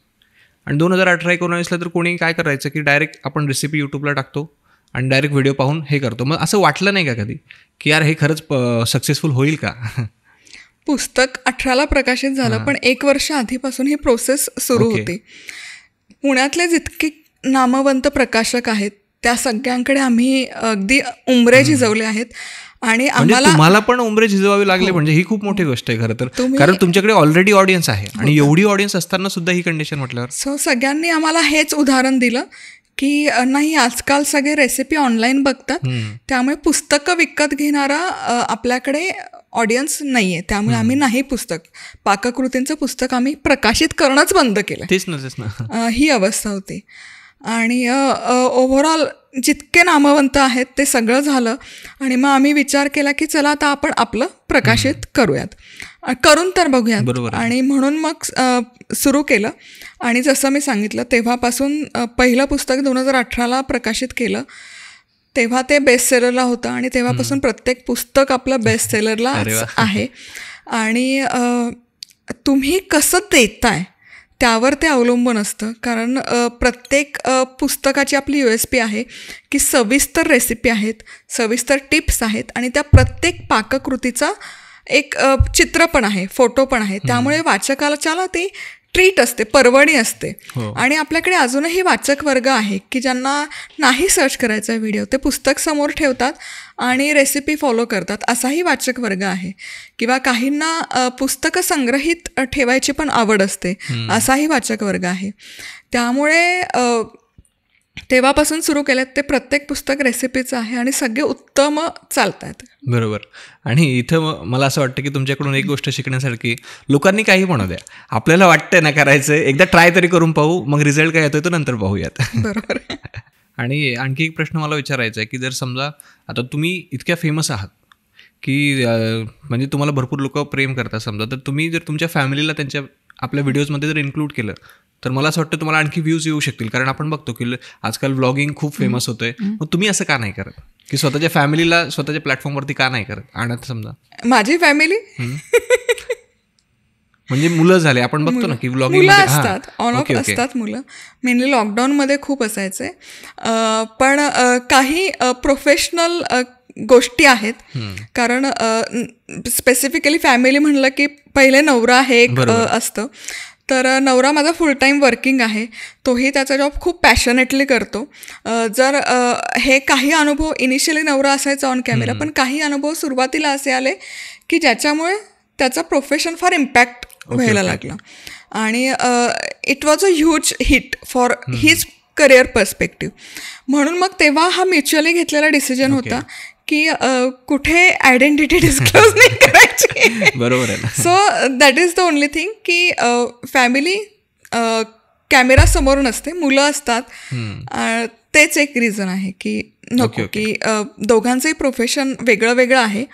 आणि दोन हजार अठरा एकोणावीसला तर कोणी काय करायचं की डायरेक्ट आपण रेसिपी यूट्यूबला टाकतो आणि डायरेक्ट व्हिडिओ पाहून हे करतो मग असं वाटलं नाही का कधी की यार हे खरंच सक्सेसफुल होईल का
पुस्तक अठराला प्रकाशित झालं पण एक वर्ष आधीपासून ही प्रोसेस सुरू होती पुण्यातले जितके नामवंत प्रकाशक आहेत त्या सगळ्यांकडे आम्ही अगदी उमरे झिजवले आहेत आणि म्हणजे आम्हाला मला
पण उमरे झिजवावे लागले हो. म्हणजे ही खूप मोठी गोष्ट आहे खरं तर कारण तुमच्याकडे ऑलरेडी ऑडियन्स आहे आणि एवढी ऑडियन्स असताना सुद्धा ही कंडिशन म्हटल्यावर सो
सगळ्यांनी आम्हाला हेच उदाहरण दिलं की नाही आजकाल सगळे रेसिपी ऑनलाईन बघतात त्यामुळे पुस्तकं विकत घेणारा आपल्याकडे ऑडियन्स नाही आहे त्यामुळे आम्ही नाही पुस्तक पाककृतींचं पुस्तक आम्ही प्रकाशित करणंच बंद केलं तेच ही अवस्था होती आणि ओव्हरऑल जितके नामवंत आहेत ते सगळं झालं आणि मग आम्ही विचार केला की चला आता आपण आपलं प्रकाशित करूयात करून तर बघूयात बरोबर आणि म्हणून मग सुरू केलं आणि जसं मी सांगितलं तेव्हापासून पहिलं पुस्तक दोन हजार अठराला प्रकाशित केलं तेव्हा ते बेस्ट सेलरला होतं आणि तेव्हापासून प्रत्येक पुस्तक आपलं बेस्ट सेलरला आहे आणि तुम्ही कसं देताय त्यावर ते अवलंबून असतं कारण प्रत्येक पुस्तकाची आपली यू एस पी आहे की सविस्तर रेसिपी आहेत सविस्तर टिप्स आहेत आणि त्या प्रत्येक पाककृतीचा एक चित्र पण आहे फोटो पण आहे त्यामुळे वाचकाला ते ट्रीट असते पर्वणी असते हो. आणि आपल्याकडे अजूनही वाचक वर्ग आहे की ज्यांना नाही सर्च करायचा व्हिडिओ ते पुस्तक समोर ठेवतात आणि रेसिपी फॉलो करतात असाही वाचक वर्ग आहे किंवा काहींना पुस्तकं संग्रहित ठेवायची पण आवड असते असाही वाचक वर्ग आहे त्यामुळे तेव्हापासून सुरू केलेत ते प्रत्येक पुस्तक रेसिपीचं आहे आणि सगळे उत्तम चालत आहेत
बरोबर आणि इथं मला असं वाटतं की तुमच्याकडून एक गोष्ट शिकण्यासारखी लोकांनी काही म्हणू द्या आपल्याला वाटतंय ना करायचं एकदा ट्राय तरी करून पाहू मग रिझल्ट काय येतोय तो नंतर पाहूयात बरोबर आणि आणखी एक प्रश्न मला विचारायचा आहे की जर समजा आता तुम्ही इतक्या फेमस आहात की म्हणजे तुम्हाला भरपूर लोक प्रेम करतात समजा तर तुम्ही जर तुमच्या फॅमिलीला त्यांच्या आपल्या व्हिडिओजमध्ये जर इन्क्लूड केलं तर मला असं वाटतं तुम्हाला आणखी व्ह्यूज येऊ शकतील कारण आपण बघतो की आजकाल व्लॉगिंग खूप फेमस आहे मग तुम्ही असं का नाही करत की स्वतःच्या फॅमिलीला स्वतःच्या प्लॅटफॉर्मवरती का नाही करत आणत समजा
माझी फॅमिली
म्हणजे मुलं झाले आपण बघतो ना की व्लॉगिंग असतात ऑन ऑफ असतात
मुलं मेनली लॉकडाऊनमध्ये खूप असायचे पण काही प्रोफेशनल गोष्टी आहेत कारण स्पेसिफिकली फॅमिली म्हणलं की पहिले नवरा हे एक असतं तर नवरा माझा फुल टाईम वर्किंग आहे तोही त्याचा जॉब खूप पॅशनेटली करतो जर हे काही अनुभव इनिशियली नवरा असायचा ऑन कॅमेरा पण काही अनुभव सुरुवातीला असे आले की ज्याच्यामुळे त्याचं प्रोफेशन फार इम्पॅक्ट
व्हायला लागला
आणि it was a huge hit for his career perspective म्हणून मग तेव्हा हा म्युच्युअली घेतलेला डिसिजन होता की कुठे आयडेंटिटी डिस्क्लोज नाही
करायची बरोबर आहे
so that is the only thing की फॅमिली कॅमेरा समोर नसते मुलं असतात तेच एक रिझन आहे की नको की दोघांचंही प्रोफेशन वेगळं वेगळं आहे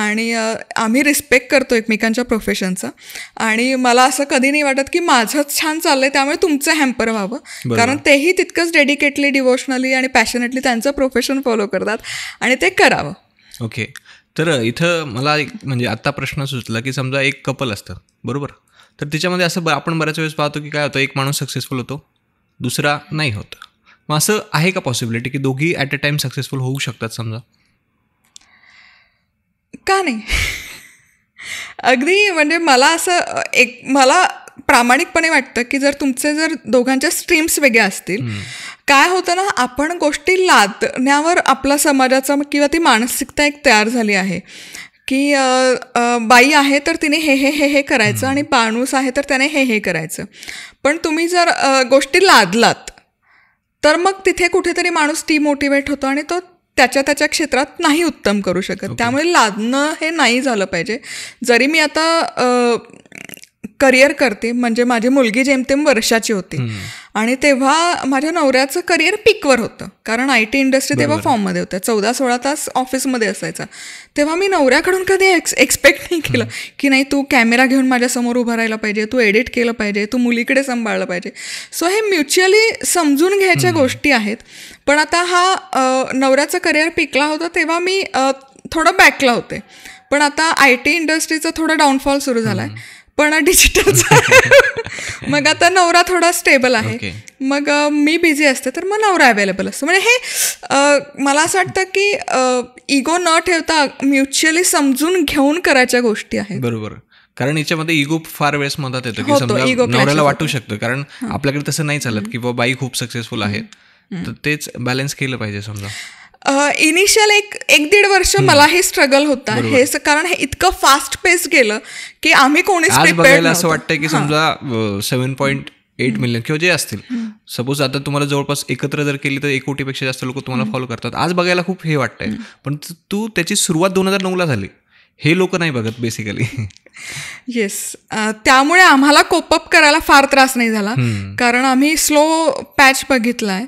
आणि आम्ही रिस्पेक्ट करतो एकमेकांच्या प्रोफेशनचं आणि मला असं कधी नाही वाटत की माझंच छान चाललंय त्यामुळे तुमचं हॅम्पर व्हावं कारण तेही तितकंच डेडिकेटली डिवोशनली आणि पॅशनेटली त्यांचं प्रोफेशन फॉलो करतात आणि ते करावं
ओके तर इथं मला एक म्हणजे आत्ता प्रश्न सुचला की समजा एक कपल असतं बरोबर तर तिच्यामध्ये असं आपण बऱ्याच वेळेस पाहतो की काय होतं एक माणूस सक्सेसफुल होतो दुसरा नाही होतं मग असं आहे का पॉसिबिलिटी की दोघी ॲट अ टाइम सक्सेसफुल होऊ शकतात समजा
का नाही अगदी म्हणजे मला असं एक मला प्रामाणिकपणे वाटतं की जर तुमचे जर दोघांच्या स्ट्रीम्स वेगळ्या असतील काय होतं ना आपण गोष्टी लादण्यावर आपला समाजाचा किंवा ती मानसिकता एक तयार झाली आहे की बाई आहे तर तिने हे हे हे हे करायचं आणि माणूस आहे तर त्याने हे हे करायचं पण तुम्ही जर गोष्टी लादलात तर मग तिथे कुठेतरी माणूस मोटिवेट होतो आणि तो त्याच्या त्याच्या क्षेत्रात नाही उत्तम करू शकत okay. त्यामुळे लादणं हे नाही झालं पाहिजे जरी मी आता करिअर करते म्हणजे माझी मुलगी जेमतेम वर्षाची होती आणि तेव्हा माझ्या नवऱ्याचं करिअर पीकवर होतं कारण आय टी इंडस्ट्री तेव्हा फॉर्ममध्ये होत्या चौदा सोळा तास ऑफिसमध्ये असायचा तेव्हा मी नवऱ्याकडून कधी एक्स एक्सपेक्ट नाही केलं की नाही तू कॅमेरा घेऊन माझ्यासमोर उभं राहायला पाहिजे तू एडिट केलं पाहिजे तू मुलीकडे सांभाळलं पाहिजे सो हे म्युच्युअली समजून घ्यायच्या गोष्टी आहेत पण आता हा नवऱ्याचं करिअर पिकला होता तेव्हा मी थोडं बॅकला होते पण आता आय टी इंडस्ट्रीचं थोडं डाऊनफॉल सुरू झाला आहे पण डिजिटल मग आता नवरा थोडा स्टेबल आहे मग मी बिझी असते तर मग नवरा अवेलेबल असतो म्हणजे हे मला असं वाटतं की इगो न ठेवता म्युच्युअली समजून घेऊन करायच्या गोष्टी आहेत
बरोबर कारण याच्यामध्ये इगो फार वेळेस मदत येतो की समजा नवऱ्याला वाटू शकतो कारण आपल्याकडे तसं नाही चालत की बाबा बाई खूप सक्सेसफुल आहे तर तेच बॅलन्स केलं पाहिजे समजा
इनिशियल एक एक दीड वर्ष मला हे स्ट्रगल होता हे कारण हे इतकं फास्ट पेस गेलं की आम्ही कोणीच असं वाटतं
की समजा सेव्हन पॉईंट एट मिलियन किंवा जे असतील सपोज आता तुम्हाला जवळपास एकत्र जर केली तर एक कोटीपेक्षा जास्त लोक तुम्हाला फॉलो करतात आज बघायला खूप हे वाटतंय पण तू त्याची सुरुवात दोन हजार नऊला झाली हे लोक नाही बघत बेसिकली
येस त्यामुळे आम्हाला कोपअप करायला फार त्रास नाही झाला कारण आम्ही स्लो पॅच बघितला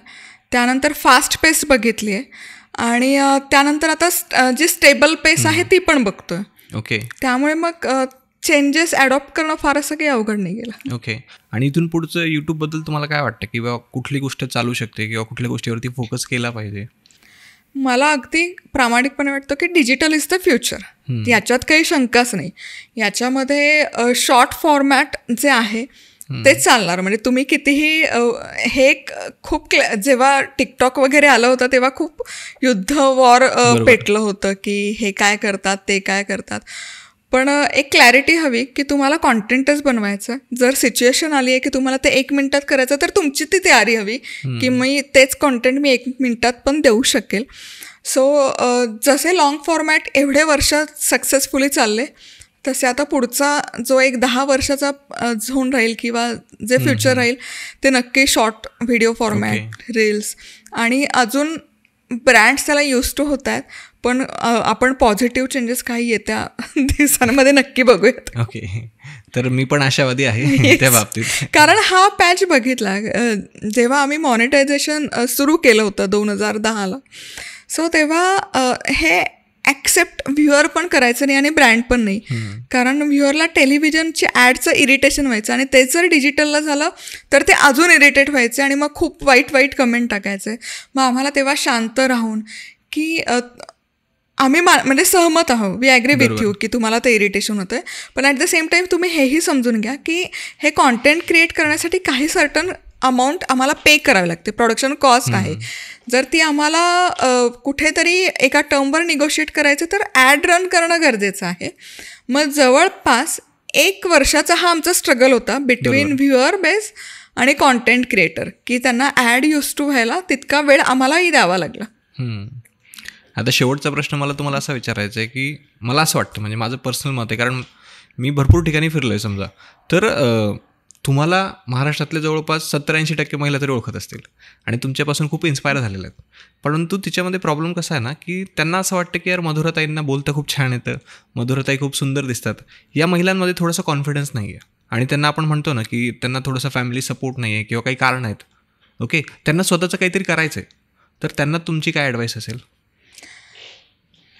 त्यानंतर फास्ट पेस बघितली आहे आणि त्यानंतर आता जी स्टेबल पेस आहे ती पण बघतोय ओके त्यामुळे मग चेंजेस अडॉप्ट करणं फार असं काही अवघड नाही गेलं
ओके आणि इथून पुढचं बद्दल तुम्हाला काय वाटतं किंवा कुठली गोष्ट चालू शकते किंवा कुठल्या गोष्टीवरती फोकस केला पाहिजे
मला अगदी प्रामाणिकपणे वाटतं की डिजिटल इज द फ्युचर याच्यात काही शंकाच नाही याच्यामध्ये शॉर्ट फॉर्मॅट जे आहे तेच चालणार म्हणजे तुम्ही कितीही हे खूप जेव्हा टिकटॉक वगैरे आलं होतं तेव्हा खूप युद्ध वॉर पेटलं होतं की हे काय करतात ते काय करतात पण एक क्लॅरिटी हवी की तुम्हाला कॉन्टेंटच बनवायचं जर सिच्युएशन आली आहे की तुम्हाला ते एक मिनिटात करायचं तर तुमची ती तयारी हवी की मी तेच कॉन्टेंट मी एक मिनिटात पण देऊ शकेल सो जसे लॉंग फॉर्मॅट एवढे वर्ष सक्सेसफुली चालले तसे आता पुढचा जो एक दहा वर्षाचा झोन राहील किंवा जे फ्युचर राहील ते नक्की शॉर्ट व्हिडिओ फॉर्मॅट रील्स आणि अजून ब्रँड्स त्याला युज टू होत आहेत पण आपण पॉझिटिव्ह चेंजेस काही येत्या दिवसांमध्ये नक्की बघूयात
ओके तर मी पण आशावादी आहे त्या बाबतीत
कारण हा पॅच बघितला जेव्हा आम्ही मॉनिटायझेशन सुरू केलं होतं दोन हजार दहाला सो तेव्हा हे ॲक्सेप्ट व्ह्युअर पण करायचं नाही आणि ब्रँड पण नाही कारण व्ह्युअरला टेलिव्हिजनची ॲडचं इरिटेशन व्हायचं आणि ते जर डिजिटलला झालं तर ते अजून इरिटेट व्हायचे आणि मग खूप वाईट वाईट कमेंट टाकायचे मग आम्हाला तेव्हा शांत राहून की आम्ही मा म्हणजे सहमत आहोत वी ॲग्री विथ यू की तुम्हाला ते इरिटेशन होतं पण ॲट द सेम टाईम तुम्ही हेही समजून घ्या की हे कॉन्टेंट क्रिएट करण्यासाठी काही सर्टन अमाऊंट आम्हाला पे करावी लागते प्रोडक्शन कॉस्ट आहे जर ती आम्हाला कुठेतरी एका टर्मवर निगोशिएट करायचं तर ॲड रन करणं गरजेचं आहे मग जवळपास एक वर्षाचा हा आमचा स्ट्रगल होता बिटवीन व्ह्युअर बेस आणि कॉन्टेंट क्रिएटर की त्यांना ॲड यूज टू व्हायला तितका वेळ आम्हालाही द्यावा लागला
आता शेवटचा प्रश्न मला तुम्हाला असा विचारायचा आहे की मला असं वाटतं म्हणजे माझं पर्सनल मत आहे कारण मी भरपूर ठिकाणी फिरलो आहे समजा तर तुम्हाला महाराष्ट्रातल्या जवळपास सत्तर टक्के महिला तरी ओळखत असतील आणि तुमच्यापासून खूप इन्स्पायर झालेल्या आहेत परंतु तिच्यामध्ये प्रॉब्लेम कसा आहे ना की त्यांना असं वाटतं की यार मधुरताईंना बोलतं खूप छान येतं मधुरताई खूप सुंदर दिसतात या महिलांमध्ये थोडासा कॉन्फिडन्स नाही आहे आणि त्यांना आपण म्हणतो ना की त्यांना थोडंसं फॅमिली सपोर्ट नाही आहे किंवा काही कारण आहेत ओके त्यांना स्वतःचं काहीतरी करायचं आहे तर त्यांना तुमची काय ॲडवाईस असेल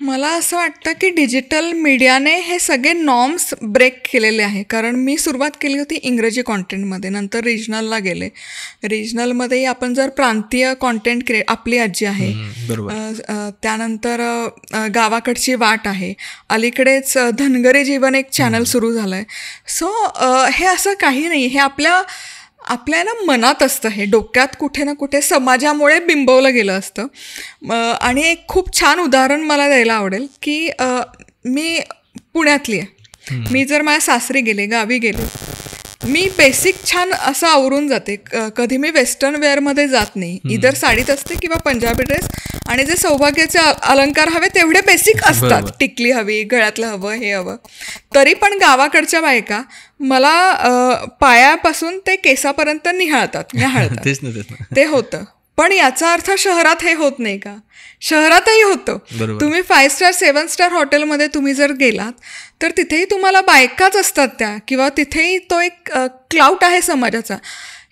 मला असं वाटतं की डिजिटल मीडियाने हे सगळे नॉर्म्स ब्रेक केलेले आहे कारण मी सुरुवात केली होती इंग्रजी कॉन्टेंटमध्ये नंतर रिजनलला गेले रिजनलमध्येही आपण जर प्रांतीय कॉन्टेंट क्रिए आपली आजी आहे त्यानंतर गावाकडची वाट आहे अलीकडेच धनगरे जीवन एक चॅनल सुरू झालं आहे सो हे असं काही नाही हे आपल्या आपल्याला मनात असतं हे डोक्यात कुठे ना कुठे समाजामुळे बिंबवलं गेलं असतं आणि एक खूप छान उदाहरण मला द्यायला आवडेल की मी पुण्यातली आहे मी जर माझ्या सासरी गेले गावी गेले मी बेसिक छान असं आवरून जाते कधी मी वेस्टर्न वेअरमध्ये जात नाही इधर साडीत असते किंवा पंजाबी ड्रेस आणि जे सौभाग्याचे अलंकार हवे तेवढे बेसिक असतात टिकली हवी गळ्यातलं हवं हे हवं तरी पण गावाकडच्या बायका मला पायापासून ते केसापर्यंत निहाळतात
निहाळतात
ते होतं पण याचा अर्थ शहरात हे होत नाही का शहरातही होतं तुम्ही फाय स्टार सेवन स्टार हॉटेलमध्ये तुम्ही जर गेलात तर तिथेही तुम्हाला बायकाच असतात त्या किंवा तिथेही तो एक क्लाउट आहे समाजाचा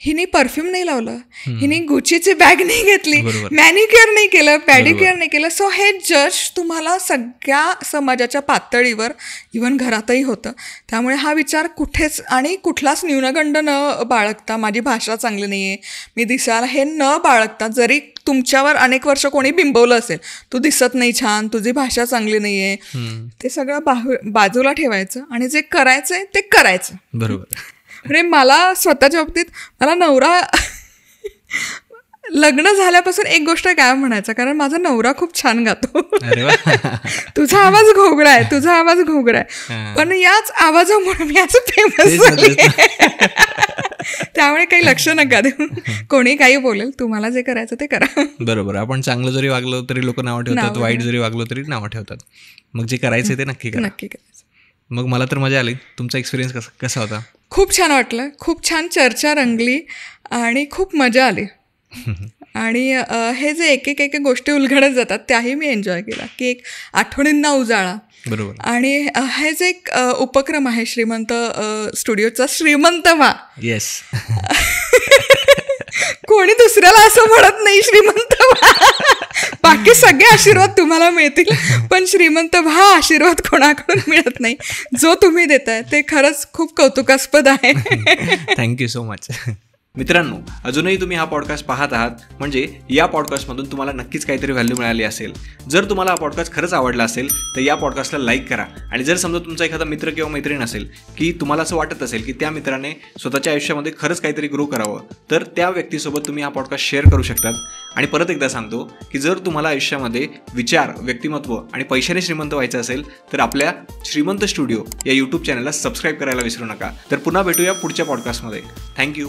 हिने परफ्यूम नाही लावलं हिने गुचीची बॅग नाही घेतली मॅनिक्युअर नाही केलं पॅडिक्युअर नाही केलं सो हे जज तुम्हाला सगळ्या समाजाच्या पातळीवर इवन घरातही होतं त्यामुळे हा विचार कुठेच आणि कुठलाच न्यूनगंड न बाळगता माझी भाषा चांगली नाही आहे मी दिसायला हे न बाळगता जरी तुमच्यावर अनेक वर्ष कोणी बिंबवलं असेल तू दिसत नाही छान तुझी भाषा चांगली नाही आहे ते सगळं बाजूला ठेवायचं आणि जे करायचं आहे ते करायचं बरोबर म्हणजे मला स्वतःच्या बाबतीत मला नवरा लग्न झाल्यापासून एक गोष्ट काय म्हणायचं कारण माझा नवरा खूप छान गातो तुझा आवाज घोगरा आहे तुझा आवाज घोगरा
आहे पण
याच आवाजामुळे मी आज फेमस त्यामुळे काही लक्ष नका देऊ कोणी काही बोलेल तुम्हाला जे करायचं ते करा
बरोबर आपण चांगलं जरी वागलो तरी लोक नाव ठेवतात वाईट जरी वागलो तरी नाव ठेवतात मग जे करायचं ते नक्की नक्की करायचं मग मला तर मजा आली तुमचा एक्सपिरियन्स कसा कसा होता
खूप छान वाटलं खूप छान चर्चा रंगली आणि खूप मजा आली आणि हे जे एक एक एक गोष्टी उलगडत जातात त्याही मी एन्जॉय केला की एक आठवणींना उजाळा बरोबर आणि हे जे एक उपक्रम आहे श्रीमंत स्टुडिओचा श्रीमंत वा
येस
कोणी दुसऱ्याला असं म्हणत नाही श्रीमंत बाकी सगळे आशीर्वाद तुम्हाला मिळतील पण श्रीमंत भा आशीर्वाद कोणाकडून मिळत नाही जो तुम्ही देताय ते खरंच खूप कौतुकास्पद आहे
थँक्यू सो मच मित्रांनो अजूनही तुम्ही हा पॉडकास्ट पाहत आहात म्हणजे या पॉडकास्टमधून तुम्हाला नक्कीच काहीतरी व्हॅल्यू मिळाली असेल जर तुम्हाला हा पॉडकास्ट खरंच आवडला असेल तर या पॉडकास्टला लाईक करा आणि जर समजा तुमचा एखादा मित्र किंवा मैत्रीण असेल की तुम्हाला असं वाटत असेल की त्या मित्राने स्वतःच्या आयुष्यामध्ये खरंच काहीतरी ग्रो करावं तर त्या व्यक्तीसोबत तुम्ही हा पॉडकास्ट शेअर करू शकतात आणि परत एकदा सांगतो की जर तुम्हाला आयुष्यामध्ये विचार व्यक्तिमत्व आणि पैशाने श्रीमंत व्हायचं असेल तर आपल्या श्रीमंत स्टुडिओ या यूट्यूब चॅनलला सबस्क्राईब करायला विसरू नका तर पुन्हा भेटूया पुढच्या पॉडकास्टमध्ये थँक्यू